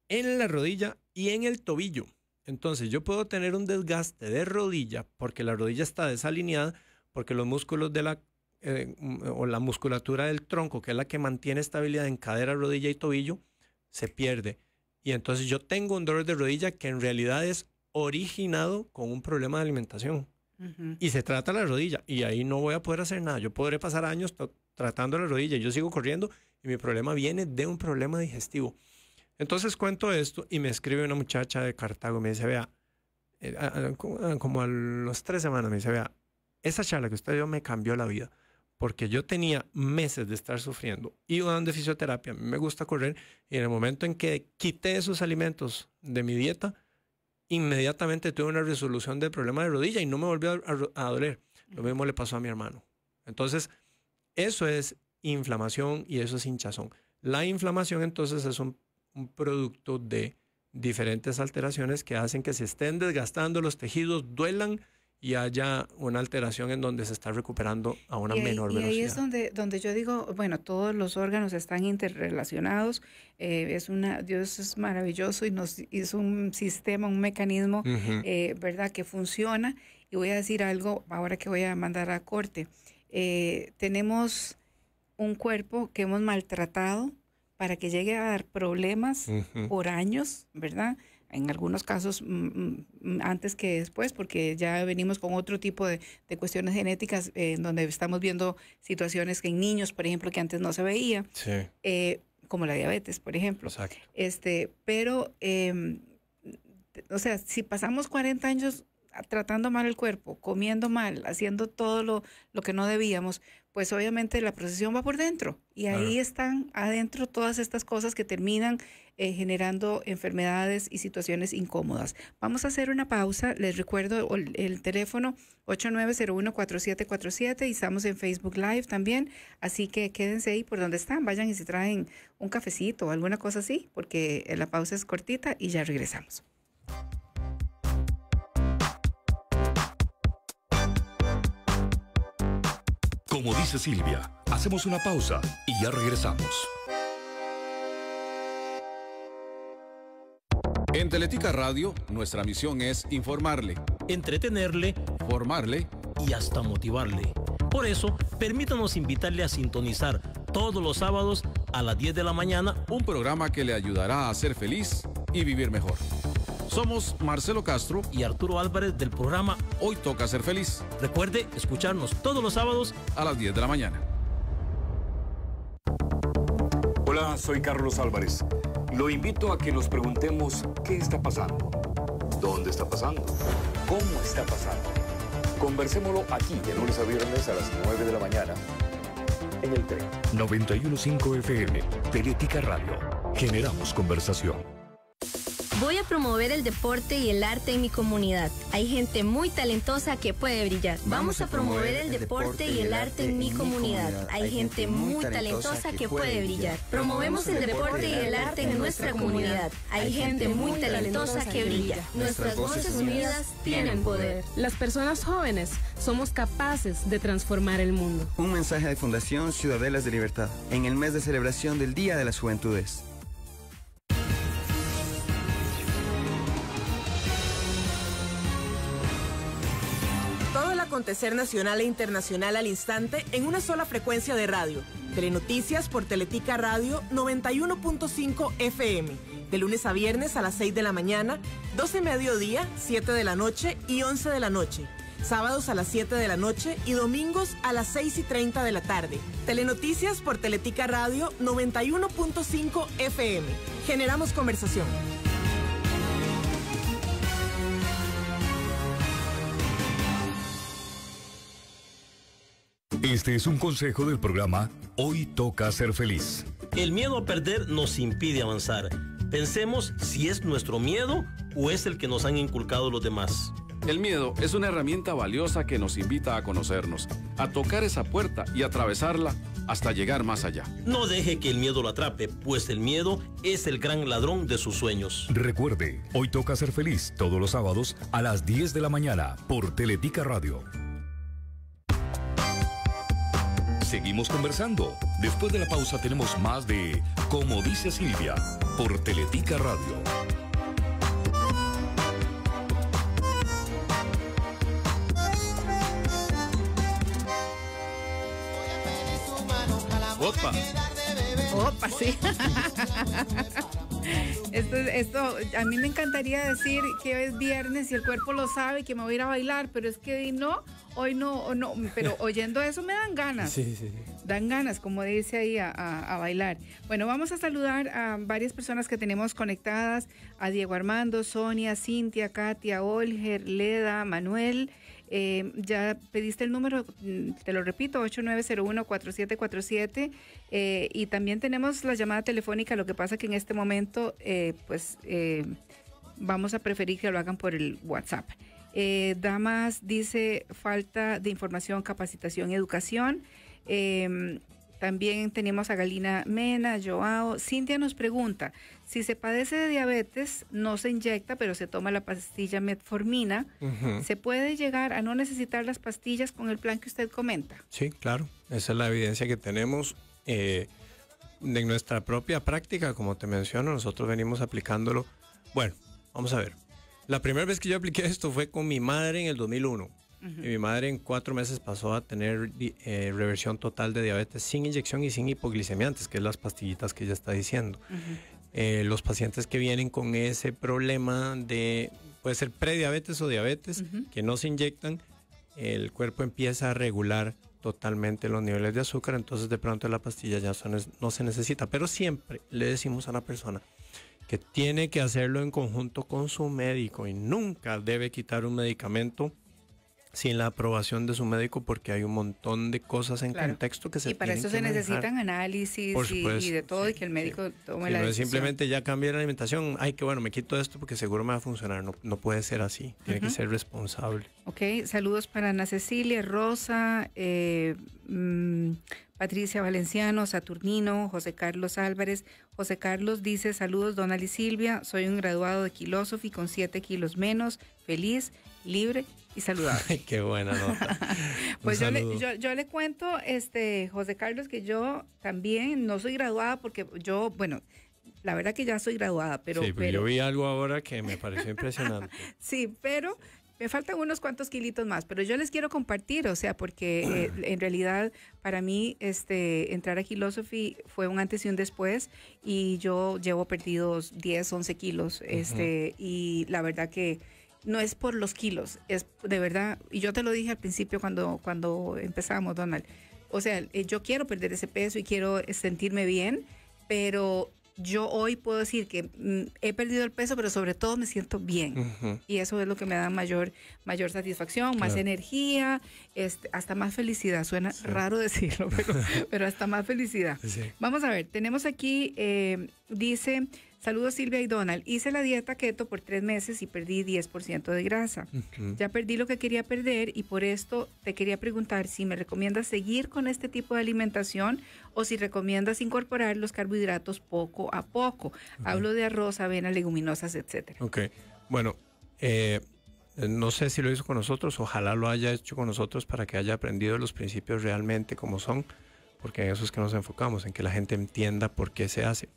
en la rodilla y en el tobillo. Entonces yo puedo tener un desgaste de rodilla porque la rodilla está desalineada, porque los músculos de la eh, o la musculatura del tronco, que es la que mantiene estabilidad en cadera, rodilla y tobillo, se pierde. Y entonces yo tengo un dolor de rodilla que en realidad es originado con un problema de alimentación. Y se trata la rodilla y ahí no voy a poder hacer nada. Yo podré pasar años tratando la rodilla, yo sigo corriendo y mi problema viene de un problema digestivo. Entonces cuento esto y me escribe una muchacha de Cartago, me dice, vea, eh, como a los tres semanas me dice, vea, esa charla que usted dio me cambió la vida, porque yo tenía meses de estar sufriendo y dando fisioterapia, me gusta correr, y en el momento en que quité esos alimentos de mi dieta, inmediatamente tuve una resolución del problema de rodilla y no me volvió a doler. Lo mismo le pasó a mi hermano. Entonces, eso es inflamación y eso es hinchazón. La inflamación entonces es un un producto de diferentes alteraciones que hacen que se estén desgastando los tejidos, duelan y haya una alteración en donde se está recuperando a una menor velocidad. Y ahí es donde, donde yo digo, bueno, todos los órganos están interrelacionados, eh, es una, Dios es maravilloso y nos hizo un sistema, un mecanismo, eh, ¿verdad?, que funciona. Y voy a decir algo ahora que voy a mandar a corte. Eh, tenemos un cuerpo que hemos maltratado, para que llegue a dar problemas por años, ¿verdad? En algunos casos mm, mm, antes que después, porque ya venimos con otro tipo de, cuestiones genéticas, eh, en donde estamos viendo situaciones que en niños, por ejemplo, que antes no se veía, eh, como la diabetes, por ejemplo. Este, pero, em, o sea, si pasamos 40 años tratando mal el cuerpo, comiendo mal, haciendo todo lo, lo que no debíamos, pues obviamente la procesión va por dentro y ahí están adentro todas estas cosas que terminan eh, generando enfermedades y situaciones incómodas. Vamos a hacer una pausa, les recuerdo el, teléfono 8901-4747 y estamos en Facebook Live también, así que quédense ahí por donde están, vayan y se traen un cafecito o alguna cosa así, porque eh, la pausa es cortita y ya regresamos. Como dice Silvia, hacemos una pausa y ya regresamos. En Teletica Radio, nuestra misión es informarle, entretenerle, formarle y hasta motivarle. Por eso, permítanos invitarle a sintonizar todos los sábados a las 10 de la mañana un programa que le ayudará a ser feliz y vivir mejor. Somos Marcelo Castro y Arturo Álvarez del programa Hoy Toca Ser Feliz. Recuerde escucharnos todos los sábados a las 10 de la mañana. Hola, soy Carlos Álvarez. Lo invito a que nos preguntemos qué está pasando, dónde está pasando, cómo está pasando. Conversémoslo aquí de lunes a viernes a las 9 de la mañana en el tren. 915 FM, Teletica Radio. Generamos conversación. Voy a promover el deporte y el arte en mi comunidad. Hay gente muy talentosa que puede brillar. Vamos, a promover, el deporte y el arte en mi comunidad. Hay, Hay gente muy talentosa que puede brillar. Promovemos el deporte y el arte en nuestra comunidad. Hay gente muy talentosa que brilla. Nuestras voces unidas tienen poder. Las personas jóvenes somos capaces de transformar el mundo. Un mensaje de Fundación Ciudadelas de Libertad en el mes de celebración del Día de las Juventudes. acontecer nacional e internacional al instante en una sola frecuencia de radio. Telenoticias por Teletica Radio 91.5 FM, de lunes a viernes a las 6 de la mañana, 12 mediodía, 7 de la noche y 11 de la noche. Sábados a las 7 de la noche y domingos a las 6 y 30 de la tarde. Telenoticias por Teletica Radio 91.5 FM. Generamos conversación. Este es un consejo del programa Hoy toca ser feliz. El miedo a perder nos impide avanzar. Pensemos si es nuestro miedo o es el que nos han inculcado los demás. El miedo es una herramienta valiosa que nos invita a conocernos, a tocar esa puerta y atravesarla hasta llegar más allá. No deje que el miedo lo atrape, pues el miedo es el gran ladrón de sus sueños. Recuerde, hoy toca ser feliz todos los sábados a las 10 de la mañana por Teletica Radio. Seguimos conversando. Después de la pausa tenemos más de Como dice Silvia por Teletica Radio. Opa. Opa, sí. Esto, a mí me encantaría decir que es viernes y el cuerpo lo sabe que me voy a ir a bailar, pero es que no hoy no, no, mm, pero oyendo eso me dan ganas. Sí, sí, Dan ganas, como dice ahí, a, bailar. Bueno, vamos a saludar a varias personas que tenemos conectadas, a Diego Armando, Sonia, Cintia, Katia, Olger, Leda, Manuel. Eh, ya pediste el número, mm, te lo repito, 8901-4747. Eh, y también tenemos la llamada telefónica, lo que pasa que en este momento, eh, pues, eh, vamos a preferir que lo hagan por el WhatsApp. Eh, Damas dice falta de información, capacitación, educación. Em, también tenemos a Galina Mena, Joao. Cintia nos pregunta, si se padece de diabetes, no se inyecta, pero se toma la pastilla metformina, ¿se puede llegar a no necesitar las pastillas con el plan que usted comenta? Sí, claro. Esa es la evidencia que tenemos. Eh, de nuestra propia práctica, como te menciono, nosotros venimos aplicándolo. Bueno, vamos a ver. La primera vez que yo apliqué esto fue con mi madre en el 2001. Y mi madre en cuatro meses pasó a tener eh, reversión total de diabetes sin inyección y sin hipoglicemiantes, que es las pastillitas que ella está diciendo. Eh, los pacientes que vienen con ese problema de, puede ser prediabetes o diabetes, que no se inyectan, el cuerpo empieza a regular totalmente los niveles de azúcar, entonces de pronto la pastilla ya no se necesita. Pero siempre le decimos a la persona, que tiene que hacerlo en conjunto con su médico y nunca debe quitar un medicamento sin la aprobación de su médico porque hay un montón de cosas en contexto que se Y para eso se necesitan análisis y, de todo y que el médico tome la no decisión. simplemente ya cambiar la alimentación, ay que bueno, me quito esto porque seguro me va a funcionar, no, puede ser así, tiene que ser responsable. Ok, saludos para Ana Cecilia, Rosa, eh, mm, Patricia Valenciano, Saturnino, José Carlos Álvarez. José Carlos dice, saludos Donal y Silvia, soy un graduado de y con siete kilos menos, feliz, libre y saludable. Ay, qué buena nota. pues yo le, yo, le, cuento, este, José Carlos, que yo también no soy graduada porque yo, bueno, la verdad que ya soy graduada, pero... Sí, pero... yo vi algo ahora que me pareció impresionante. sí, pero me faltan unos cuantos kilitos más, pero yo les quiero compartir, o sea, porque eh, en realidad para mí este, entrar a Philosophy fue un antes y un después y yo llevo perdidos 10, 11 kilos este, y la verdad que no es por los kilos, es de verdad, y yo te lo dije al principio cuando, cuando empezamos, Donald, o sea, eh, yo quiero perder ese peso y quiero sentirme bien, pero yo hoy puedo decir que mm, he perdido el peso, pero sobre todo me siento bien. Y eso es lo que me da mayor, mayor satisfacción, más energía, este, hasta más felicidad. Suena raro decirlo, pero, hasta más felicidad. Vamos a ver, tenemos aquí, eh, dice, Saludos Silvia y Donald. Hice la dieta keto por tres meses y perdí 10% de grasa. Ya perdí lo que quería perder y por esto te quería preguntar si me recomiendas seguir con este tipo de alimentación o si recomiendas incorporar los carbohidratos poco a poco. Hablo de arroz, avena, leguminosas, etc. Ok. Bueno, eh, no sé si lo hizo con nosotros, ojalá lo haya hecho con nosotros para que haya aprendido los principios realmente como son, porque en eso es que nos enfocamos, en que la gente entienda por qué se hace.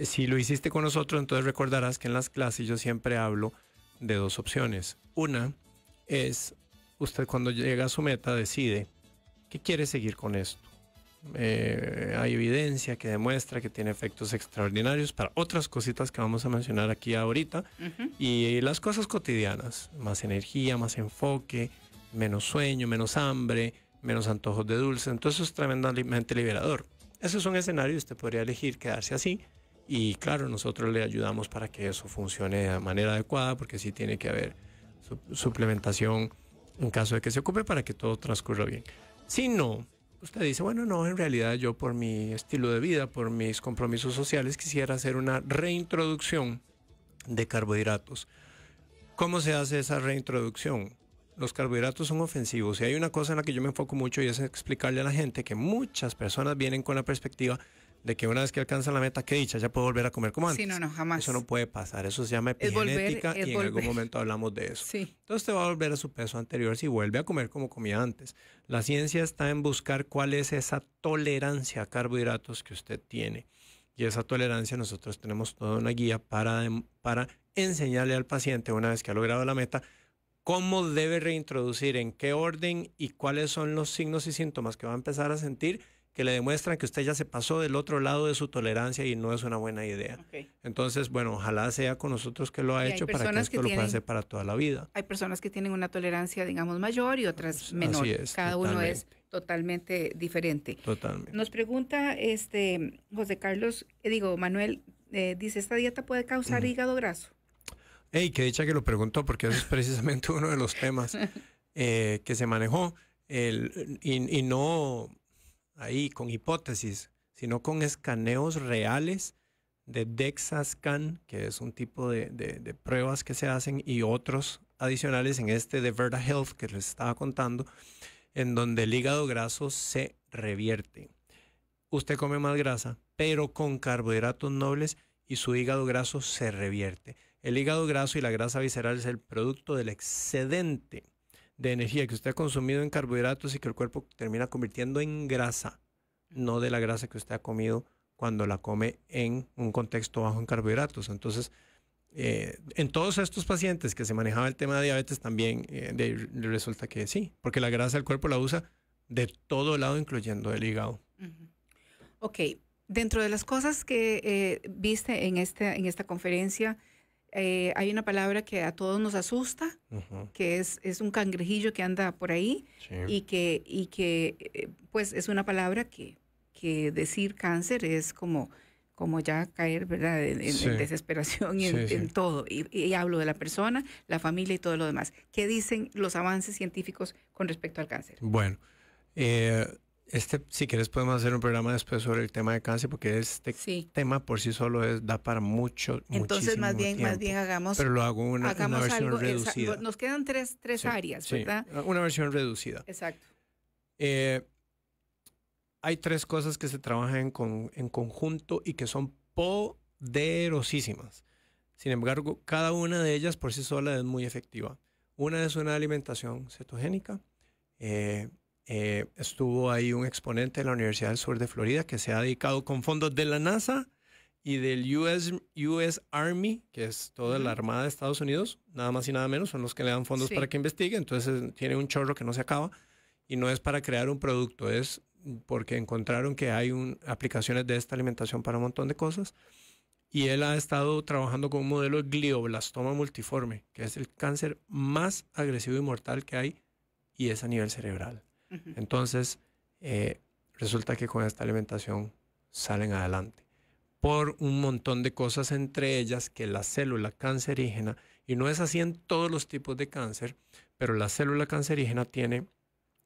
Si lo hiciste con nosotros, entonces recordarás que en las clases yo siempre hablo de dos opciones. Una es, usted cuando llega a su meta decide que quiere seguir con esto. Eh, hay evidencia que demuestra que tiene efectos extraordinarios para otras cositas que vamos a mencionar aquí ahorita y las cosas cotidianas, más energía, más enfoque, menos sueño, menos hambre, menos antojos de dulce, entonces es tremendamente liberador. Ese es un escenario y usted podría elegir quedarse así y claro, nosotros le ayudamos para que eso funcione de manera adecuada, porque sí tiene que haber suplementación en caso de que se ocupe para que todo transcurra bien. Si no, usted dice, bueno, no, en realidad yo por mi estilo de vida, por mis compromisos sociales, quisiera hacer una reintroducción de carbohidratos. ¿Cómo se hace esa reintroducción? Los carbohidratos son ofensivos y hay una cosa en la que yo me enfoco mucho y es explicarle a la gente que muchas personas vienen con la perspectiva de que una vez que alcanza la meta, qué dicha, ya puedo volver a comer como antes. Sí, no, no, jamás. Eso no puede pasar, eso se llama epigenética y en algún momento hablamos de eso. Sí. Entonces te va a volver a su peso anterior si vuelve a comer como comía antes. La ciencia está en buscar cuál es esa tolerancia a carbohidratos que usted tiene. Y esa tolerancia nosotros tenemos toda una guía para, para enseñarle al paciente una vez que ha logrado la meta cómo debe reintroducir, en qué orden y cuáles son los signos y síntomas que va a empezar a sentir que le demuestran que usted ya se pasó del otro lado de su tolerancia y no es una buena idea. Entonces, bueno, ojalá sea con nosotros que lo ha hecho para que esto lo pueda hacer para toda la vida. Hay personas que tienen una tolerancia, digamos, mayor y otras menores Cada uno es totalmente diferente. Totalmente. Nos pregunta este José Carlos, eh, digo, Manuel, eh, dice, ¿esta dieta puede causar hígado graso? Hey, que dicha que lo preguntó, porque eso es precisamente uno de los temas eh, que se manejó. y no ahí con hipótesis, sino con escaneos reales de Dexascan, que es un tipo de, de, pruebas que se hacen, y otros adicionales en este de Verda Health que les estaba contando, en donde el hígado graso se revierte. Usted come más grasa, pero con carbohidratos nobles y su hígado graso se revierte. El hígado graso y la grasa visceral es el producto del excedente de energía que usted ha consumido en carbohidratos y que el cuerpo termina convirtiendo en grasa, no de la grasa que usted ha comido cuando la come en un contexto bajo en carbohidratos. Entonces, eh, en todos estos pacientes que se manejaba el tema de diabetes también eh, resulta que sí, porque la grasa del cuerpo la usa de todo lado, incluyendo el hígado. Ok, dentro de las cosas que eh, viste en, este, en esta conferencia, eh, hay una palabra que a todos nos asusta, que es, es un cangrejillo que anda por ahí y que, y que eh, pues es una palabra que, que decir cáncer es como, como ya caer ¿verdad? En, desesperación y en, todo. Y, y, hablo de la persona, la familia y todo lo demás. ¿Qué dicen los avances científicos con respecto al cáncer? Bueno, eh, este, si quieres, podemos hacer un programa después sobre el tema de cáncer, porque este tema por sí solo da para mucho. Entonces, más bien, más bien hagamos. hago una, versión reducida. Nos quedan tres, tres áreas, ¿verdad? Una versión reducida. Exacto. Eh, hay tres cosas que se trabajan en conjunto y que son poderosísimas. Sin embargo, cada una de ellas por sí sola es muy efectiva. Una es una alimentación cetogénica. Eh, eh, estuvo ahí un exponente de la Universidad del Sur de Florida que se ha dedicado con fondos de la NASA y del US, Army, que es toda la Armada de Estados Unidos, nada más y nada menos, son los que le dan fondos para que investigue, entonces tiene un chorro que no se acaba y no es para crear un producto, es porque encontraron que hay aplicaciones de esta alimentación para un montón de cosas. Y él ha estado trabajando con un modelo de glioblastoma multiforme, que es el cáncer más agresivo y mortal que hay, y es a nivel cerebral. Entonces, eh, resulta que con esta alimentación salen adelante por un montón de cosas, entre ellas que la célula cancerígena, y no es así en todos los tipos de cáncer, pero la célula cancerígena tiene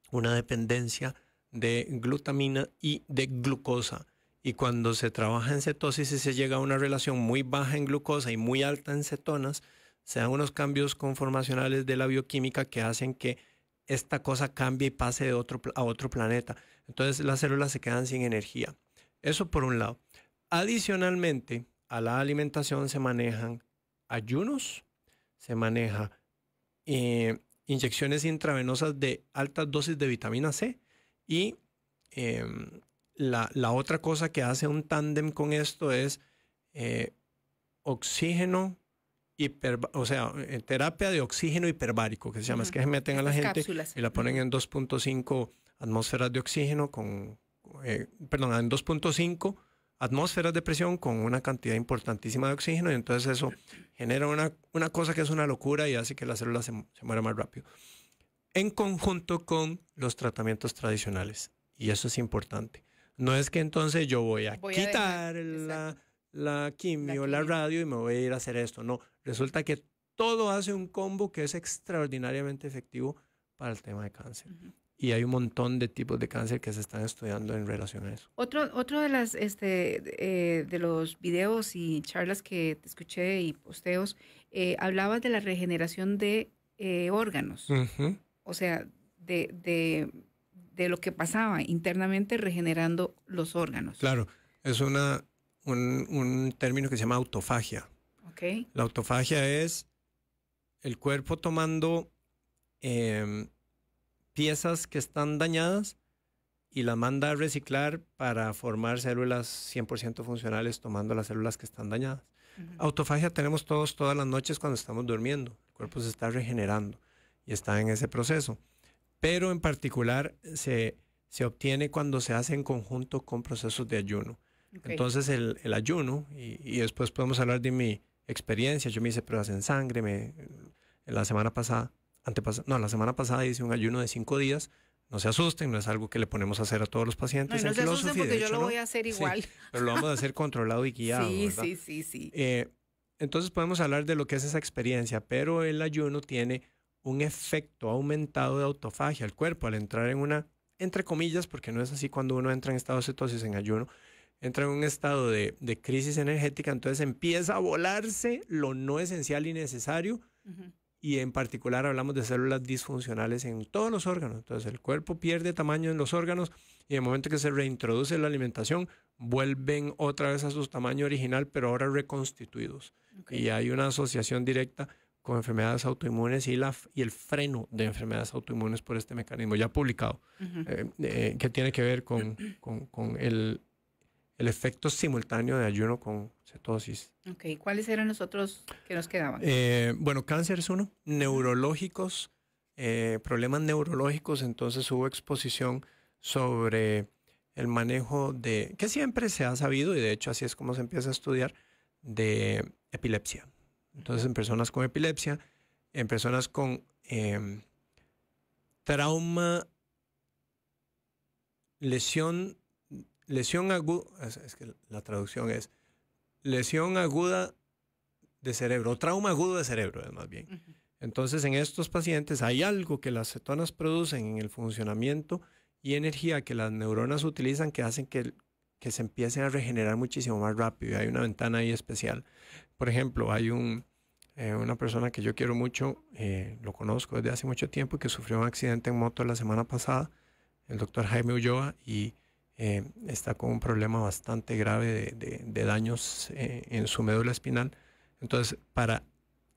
una dependencia de glutamina y de glucosa. Y cuando se trabaja en cetosis y se llega a una relación muy baja en glucosa y muy alta en cetonas, se dan unos cambios conformacionales de la bioquímica que hacen que esta cosa cambie y pase de otro, a otro planeta. Entonces las células se quedan sin energía. Eso por un lado. Adicionalmente, a la alimentación se manejan ayunos, se maneja eh, inyecciones intravenosas de altas dosis de vitamina C y em, la, otra cosa que hace un tándem con esto es eh, oxígeno, o sea, en eh, terapia de oxígeno hiperbárico, que se llama, es que se meten a la gente y la ponen en 2.5 atmósferas de oxígeno con, eh, perdón, en 2.5 atmósferas de presión con una cantidad importantísima de oxígeno y entonces eso genera una, una cosa que es una locura y hace que la célula se, muera más rápido. En conjunto con los tratamientos tradicionales. Y eso es importante. No es que entonces yo voy a, quitar la la quimio, la, radio y me voy a ir a hacer esto. No, resulta que todo hace un combo que es extraordinariamente efectivo para el tema de cáncer. Y hay un montón de tipos de cáncer que se están estudiando en relación a eso. Otro, otro de, las, este, eh, de los videos y charlas que te escuché y posteos, eh, hablabas de la regeneración de eh, órganos. O sea, de lo que pasaba internamente regenerando los órganos. Claro, es una un, término que se llama autofagia. La autofagia es el cuerpo tomando em, piezas que están dañadas y la manda a reciclar para formar células 100% funcionales tomando las células que están dañadas. Autofagia tenemos todos todas las noches cuando estamos durmiendo. El cuerpo se está regenerando y está en ese proceso. Pero en particular se, se obtiene cuando se hace en conjunto con procesos de ayuno. Entonces el, el ayuno, y, después podemos hablar de mi experiencia, yo me hice pruebas en sangre, me, la semana pasada, antepas no, la semana pasada hice un ayuno de cinco días, no se asusten, no es algo que le ponemos a hacer a todos los pacientes. No, se asusten porque yo lo voy a hacer igual. pero lo vamos a hacer controlado y guiado. sí, sí, sí, sí. Eh, entonces podemos hablar de lo que es esa experiencia, pero el ayuno tiene un efecto aumentado de autofagia al cuerpo al entrar en una, entre comillas, porque no es así cuando uno entra en estado de cetosis en ayuno, entra en un estado de, crisis energética, entonces empieza a volarse lo no esencial y necesario. Y en particular hablamos de células disfuncionales en todos los órganos. Entonces el cuerpo pierde tamaño en los órganos y en el momento que se reintroduce la alimentación, vuelven otra vez a su tamaño original, pero ahora reconstituidos. Y hay una asociación directa con enfermedades autoinmunes y, el freno de enfermedades autoinmunes por este mecanismo ya publicado, eh, eh, que tiene que ver con el, el efecto simultáneo de ayuno con cetosis. Ok, ¿cuáles eran los otros que nos quedaban? Eh, bueno, cáncer es uno, neurológicos, eh, problemas neurológicos, entonces hubo exposición sobre el manejo de, que siempre se ha sabido, y de hecho así es como se empieza a estudiar, de epilepsia. Entonces en personas con epilepsia, en personas con em, trauma, lesión lesión aguda, es que la traducción es lesión aguda de cerebro, o trauma agudo de cerebro, más bien. Entonces, en estos pacientes hay algo que las cetonas producen en el funcionamiento y energía que las neuronas utilizan que hacen que, que se empiecen a regenerar muchísimo más rápido. Y hay una ventana ahí especial. Por ejemplo, hay un, eh, una persona que yo quiero mucho, eh, lo conozco desde hace mucho tiempo, que sufrió un accidente en moto la semana pasada, el doctor Jaime Ulloa, y eh, está con un problema bastante grave de, daños eh, en su médula espinal. Entonces, para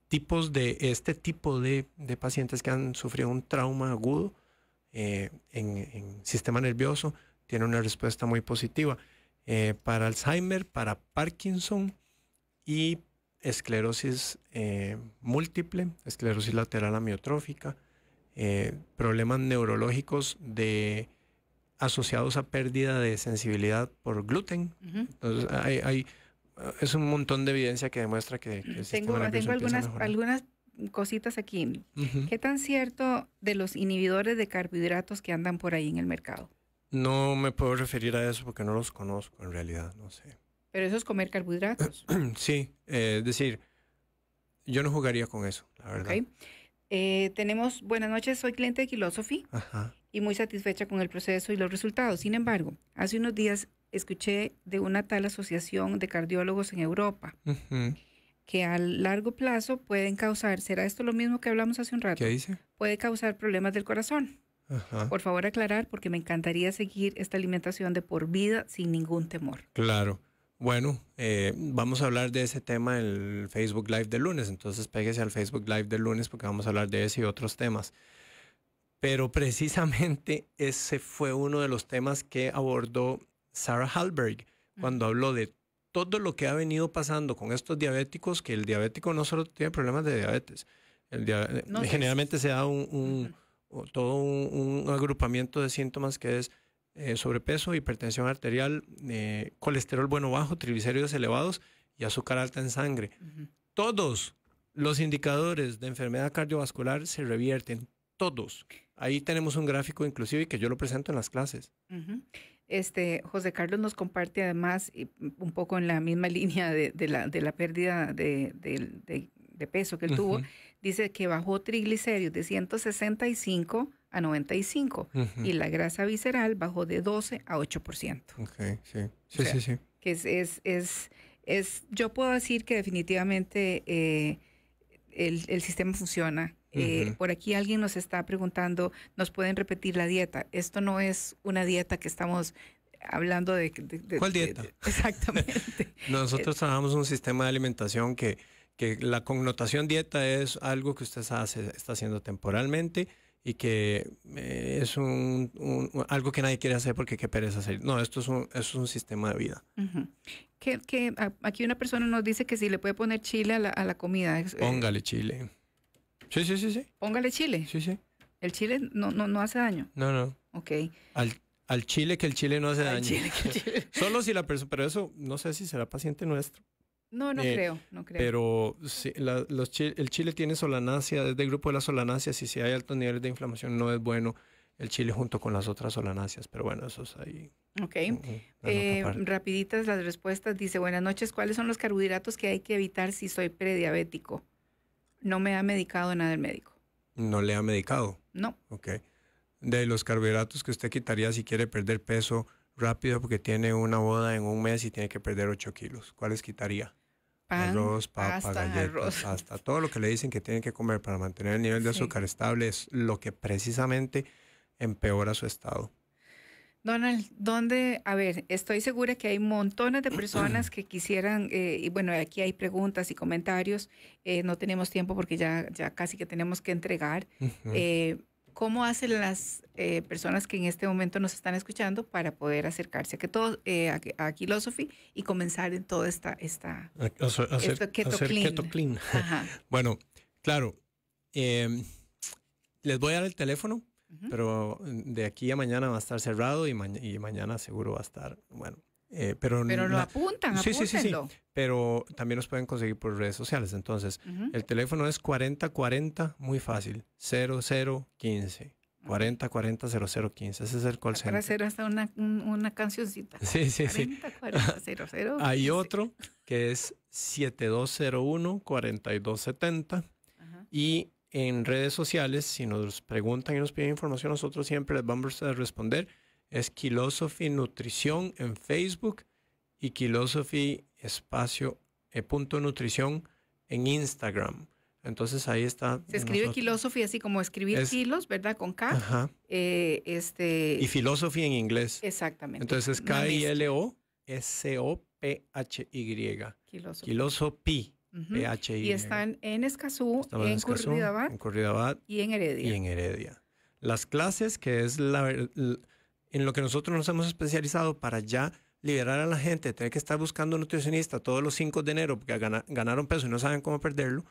tipos de este tipo de, pacientes que han sufrido un trauma agudo eh, en, en, sistema nervioso, tiene una respuesta muy positiva. para Alzheimer, para Parkinson y esclerosis múltiple, esclerosis lateral amiotrófica, problemas neurológicos de asociados a pérdida de sensibilidad por gluten. Entonces, hay, es un montón de evidencia que demuestra que, tengo, tengo algunas, cositas aquí. ¿Qué tan cierto de los inhibidores de carbohidratos que andan por ahí en el mercado? No me puedo referir a eso porque no los conozco en realidad, no sé. Pero eso es comer carbohidratos. sí, eh, es decir, yo no jugaría con eso, la verdad. Eh, tenemos, buenas noches, soy cliente de Kilosophy. Ajá y muy satisfecha con el proceso y los resultados. Sin embargo, hace unos días escuché de una tal asociación de cardiólogos en Europa que a largo plazo pueden causar, ¿será esto lo mismo que hablamos hace un rato? ¿Qué dice? Puede causar problemas del corazón. Por favor aclarar porque me encantaría seguir esta alimentación de por vida sin ningún temor. Claro. Bueno, eh, vamos a hablar de ese tema en el Facebook Live del lunes, entonces pégese al Facebook Live del lunes porque vamos a hablar de ese y otros temas. Pero precisamente ese fue uno de los temas que abordó Sarah Halberg cuando habló de todo lo que ha venido pasando con estos diabéticos, que el diabético no solo tiene problemas de diabetes, eh, generalmente se da un, todo un, agrupamiento de síntomas que es eh, sobrepeso, hipertensión arterial, eh, colesterol bueno bajo, triglicéridos elevados y azúcar alta en sangre. Todos los indicadores de enfermedad cardiovascular se revierten, todos. Ahí tenemos un gráfico inclusive que yo lo presento en las clases. Este José Carlos nos comparte además mm, un poco en la misma línea de, la, de la, pérdida de, peso que él tuvo. Dice que bajó triglicéridos de 165 a 95 y la grasa visceral bajó de 12 a 8%. Ok, sí, sí, sí, Que es, es, yo puedo decir que definitivamente eh, el, el sistema funciona eh, por aquí alguien nos está preguntando, ¿nos pueden repetir la dieta? Esto no es una dieta que estamos hablando de... ¿Cuál dieta? exactamente. Nosotros eh, trabajamos un sistema de alimentación que, que la connotación dieta es algo que usted hace, está haciendo temporalmente y que eh, es un, algo que nadie quiere hacer porque qué pereza hacer. No, esto es un, sistema de vida. que, que, aquí una persona nos dice que si le puede poner chile a la, a la comida. Póngale chile. Sí, sí, sí, sí. Póngale chile. Sí, sí. El chile no, no, no hace daño. No, no. Ok. Al, chile que el chile no hace daño. Chile que el chile. Solo si la persona, pero eso no sé si será paciente nuestro. No, no eh, creo, no creo. Pero el chile tiene solanácea, desde el grupo de las solanáceas, y si hay altos niveles de inflamación no es bueno el chile junto con las otras solanáceas, pero bueno, eso es ahí. Ok, eh, rapiditas las respuestas, dice, buenas noches, ¿cuáles son los carbohidratos que hay que evitar si soy prediabético? no me ha medicado nada el médico. ¿No le ha medicado? No. Ok. De los carbohidratos que usted quitaría si quiere perder peso rápido porque tiene una boda en un mes y tiene que perder 8 kilos, ¿cuáles quitaría? Pan, arroz, papa, galletas, arroz. Todo lo que le dicen que tiene que comer para mantener el nivel de azúcar estable es lo que precisamente empeora su estado. Donald, ¿dónde? A ver, estoy segura que hay montones de personas que quisieran, eh, y bueno, aquí hay preguntas y comentarios, eh, no tenemos tiempo porque ya, ya casi que tenemos que entregar. Eh, ¿Cómo hacen las personas que en este momento nos están escuchando para poder acercarse a, que todo, a, a y comenzar en toda esta... esta hacer, keto clean. bueno, claro, em, les voy a dar el teléfono pero mm, de aquí a mañana va a estar cerrado y, y mañana seguro va a estar, bueno. Eh, pero, pero lo apuntan, sí, sí, sí, sí, Pero también los pueden conseguir por redes sociales. Entonces, el teléfono es 4040, muy fácil, 0015. 40 0015. Ese es el call center. Para hacer hasta una, una cancioncita. Sí, sí, sí. 40 Hay otro que es 7201 4270 y en redes sociales, si nos preguntan y nos piden información, nosotros siempre les vamos a responder. Es Philosophy Nutrición en Facebook y Philosophy Espacio eh, punto Nutrición en Instagram. Entonces ahí está. Se escribe kilosophy así como escribir kilos, ¿verdad? Con K. Eh, este, y Philosophy en inglés. Exactamente. Entonces K-I-L-O-S-O-P-H-Y. kilosophy e y están en Escazú, en, Escazú, Curridabat, y en Heredia. en Heredia. Las clases, que es la, en lo que nosotros nos hemos especializado para ya liberar a la gente, tener que estar buscando un nutricionista todos los 5 de enero porque ganaron peso y no saben cómo perderlo,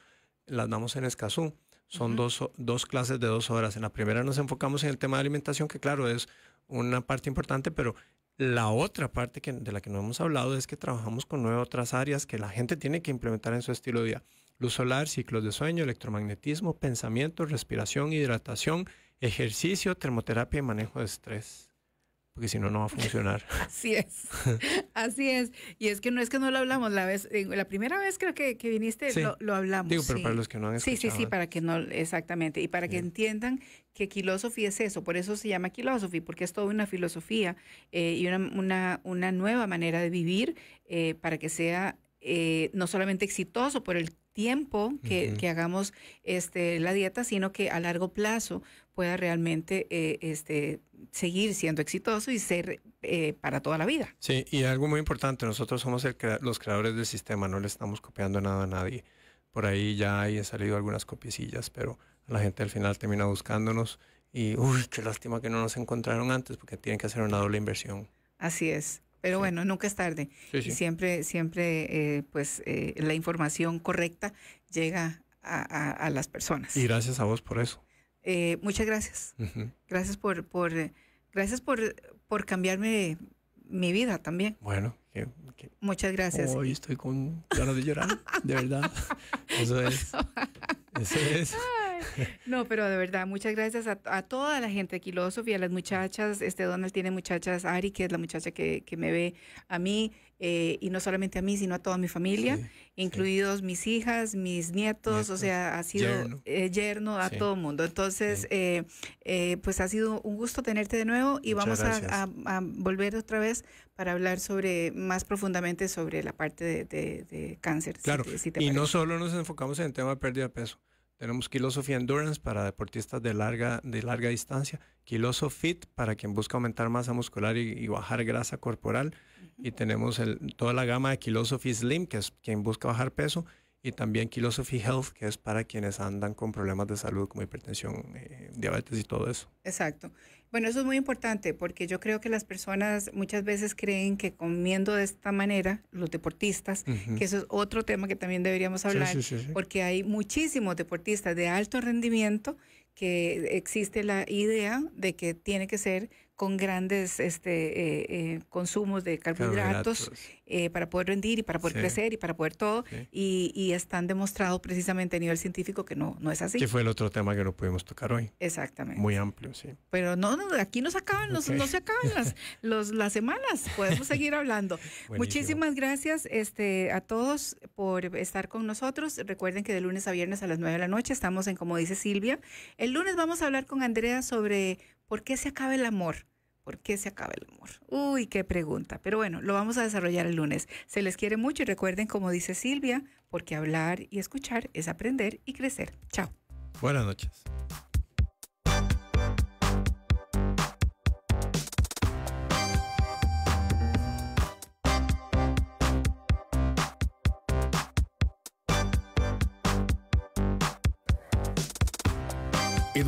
las damos en Escazú. Son dos, dos clases de dos horas. En la primera nos enfocamos en el tema de alimentación, que claro, es una parte importante, pero la otra parte que, de la que no hemos hablado es que trabajamos con nueve otras áreas que la gente tiene que implementar en su estilo de vida. Luz solar, ciclos de sueño, electromagnetismo, pensamiento, respiración, hidratación, ejercicio, termoterapia y manejo de estrés porque si no, no va a funcionar. Así es, así es. Y es que no es que no lo hablamos, la vez, eh, la primera vez creo que, viniste lo, hablamos. Digo, pero sí. para los que no han escuchado. Sí, sí, sí, para que no, exactamente, y para que entiendan que quilosofía es eso, por eso se llama quilosofía, porque es toda una filosofía eh, y una, una, nueva manera de vivir eh, para que sea no solamente exitoso por el tiempo que, que, hagamos este, la dieta, sino que a largo plazo pueda realmente eh, este, seguir siendo exitoso y ser eh, para toda la vida. Sí, y algo muy importante, nosotros somos el los creadores del sistema, no le estamos copiando nada a nadie. Por ahí ya hay, han salido algunas copiecillas, pero la gente al final termina buscándonos y, uy, qué lástima que no nos encontraron antes porque tienen que hacer una doble inversión. Así es. Pero bueno, nunca es tarde. y Siempre, siempre, eh, pues, la información correcta llega a, a, las personas. Y gracias a vos por eso. Eh, muchas gracias. Gracias por, por, eh, gracias por, por cambiarme mi vida también. Bueno, muchas gracias. Hoy estoy con ganas de llorar, de verdad. Eso es. Eso es. no, pero de verdad, muchas gracias a, toda la gente de Quilósof a las muchachas. Este Donald tiene muchachas, Ari, que es la muchacha que, me ve a mí, eh, y no solamente a mí, sino a toda mi familia, incluidos mis hijas, mis nietos, o sea, ha sido yerno, eh, a todo el mundo. Entonces, eh, pues ha sido un gusto tenerte de nuevo y vamos a, volver otra vez para hablar sobre más profundamente sobre la parte de, cáncer. Claro, y no solo nos enfocamos en el tema de pérdida de peso tenemos Kilosophy Endurance para deportistas de larga, de larga distancia, Kilosofit para quien busca aumentar masa muscular y, bajar grasa corporal. Y tenemos el, toda la gama de Kilosofi Slim, que es quien busca bajar peso, y también Kilosophy Health, que es para quienes andan con problemas de salud como hipertensión, eh, diabetes y todo eso. Exacto. Bueno, eso es muy importante porque yo creo que las personas muchas veces creen que comiendo de esta manera, los deportistas, que eso es otro tema que también deberíamos hablar, porque hay muchísimos deportistas de alto rendimiento que existe la idea de que tiene que ser con grandes este, eh, eh, consumos de carbohidratos eh, para poder rendir y para poder crecer y para poder todo. Y, están demostrados precisamente a nivel científico que no, no es así. Que fue el otro tema que no pudimos tocar hoy. Exactamente. Muy amplio, sí. Pero no, no aquí acaban no se acaban las, las semanas. Podemos seguir hablando. Muchísimas gracias este, a todos por estar con nosotros. Recuerden que de lunes a viernes a las 9 de la noche estamos en Como dice Silvia. El lunes vamos a hablar con Andrea sobre ¿Por qué se acaba el amor? ¿Por qué se acaba el amor? Uy, qué pregunta. Pero bueno, lo vamos a desarrollar el lunes. Se les quiere mucho y recuerden, como dice Silvia, porque hablar y escuchar es aprender y crecer. Chao. Buenas noches.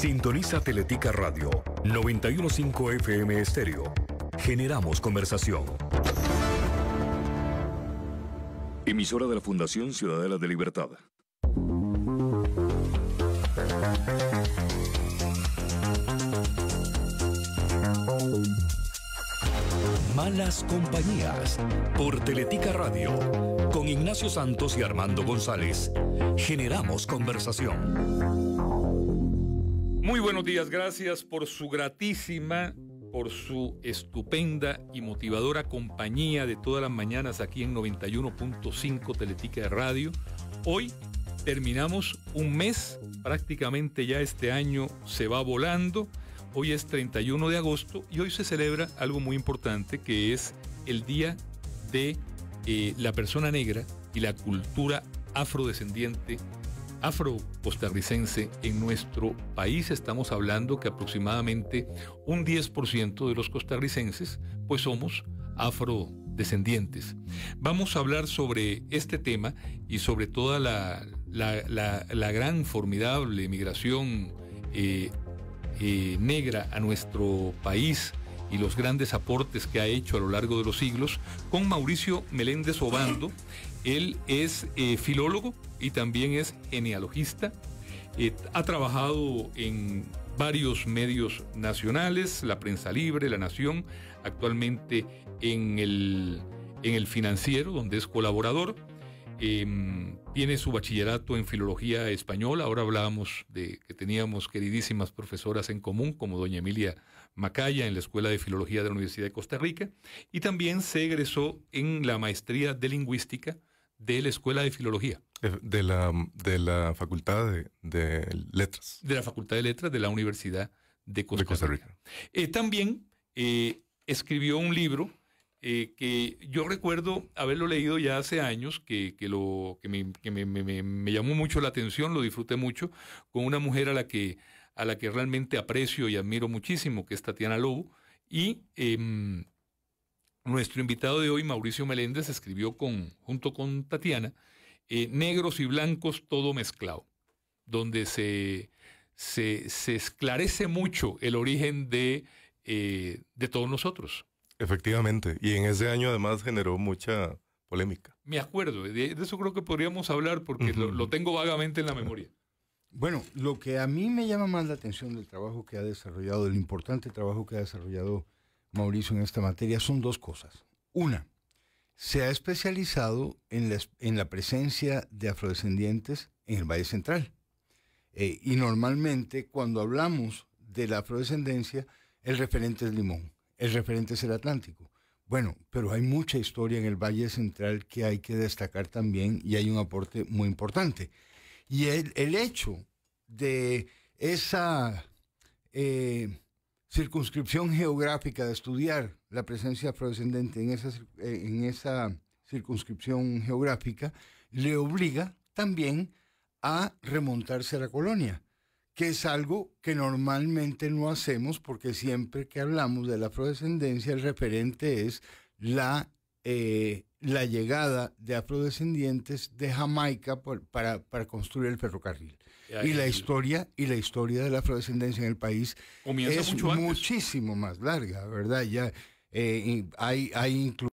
Sintoniza Teletica Radio 915 FM Estéreo. Generamos conversación. Emisora de la Fundación Ciudadela de Libertad. Malas Compañías por Teletica Radio con Ignacio Santos y Armando González. Generamos conversación. Muy buenos días, gracias por su gratísima, por su estupenda y motivadora compañía de todas las mañanas aquí en 91.5 Teletica de Radio. Hoy terminamos un mes, prácticamente ya este año se va volando. Hoy es 31 de agosto y hoy se celebra algo muy importante que es el Día de eh, la Persona Negra y la Cultura Afrodescendiente afro-costarricense en nuestro país. Estamos hablando que aproximadamente un 10% de los costarricenses pues somos afrodescendientes. Vamos a hablar sobre este tema y sobre toda la, la, la, gran formidable migración eh, eh, negra a nuestro país y los grandes aportes que ha hecho a lo largo de los siglos con Mauricio Meléndez Obando. Él es eh, filólogo y también es genealogista. Eh, ha trabajado en varios medios nacionales, la prensa libre, la nación, actualmente en el, financiero, donde es colaborador. Em, tiene su bachillerato en filología española. Ahora hablábamos de que teníamos queridísimas profesoras en común, como doña Emilia Macaya en la Escuela de Filología de la Universidad de Costa Rica. Y también se egresó en la maestría de lingüística de la Escuela de Filología. De la, de la Facultad de, Letras. De la Facultad de Letras de la Universidad de Costa, Rica. Eh, también eh, escribió un libro eh, que yo recuerdo haberlo leído ya hace años, que, lo, me, llamó mucho la atención, lo disfruté mucho, con una mujer a la que, a la que realmente aprecio y admiro muchísimo, que es Tatiana Lobo, y em, nuestro invitado de hoy, Mauricio Meléndez, escribió con, junto con Tatiana, eh, Negros y Blancos, todo mezclado, donde se, se, esclarece mucho el origen de, eh, de todos nosotros. Efectivamente, y en ese año además generó mucha polémica. Me acuerdo, de, eso creo que podríamos hablar porque lo, lo tengo vagamente en la memoria. Bueno, lo que a mí me llama más la atención del trabajo que ha desarrollado, del importante trabajo que ha desarrollado Mauricio, en esta materia son dos cosas. Una, se ha especializado en la, presencia de afrodescendientes en el Valle Central. Eh, y normalmente cuando hablamos de la afrodescendencia, el referente es Limón, el referente es el Atlántico. Bueno, pero hay mucha historia en el Valle Central que hay que destacar también y hay un aporte muy importante. Y el, hecho de esa eh, circunscripción geográfica de estudiar la presencia afrodescendente en esa, eh, en esa circunscripción geográfica le obliga también a remontarse a la colonia, que es algo que normalmente no hacemos porque siempre que hablamos de la afrodescendencia el referente es la, eh, la llegada de afrodescendientes de Jamaica para construir el ferrocarril y la historia y la historia de la afrodescendencia en el país es muchísimo más larga, ¿verdad? Ya eh, hay, hay incluso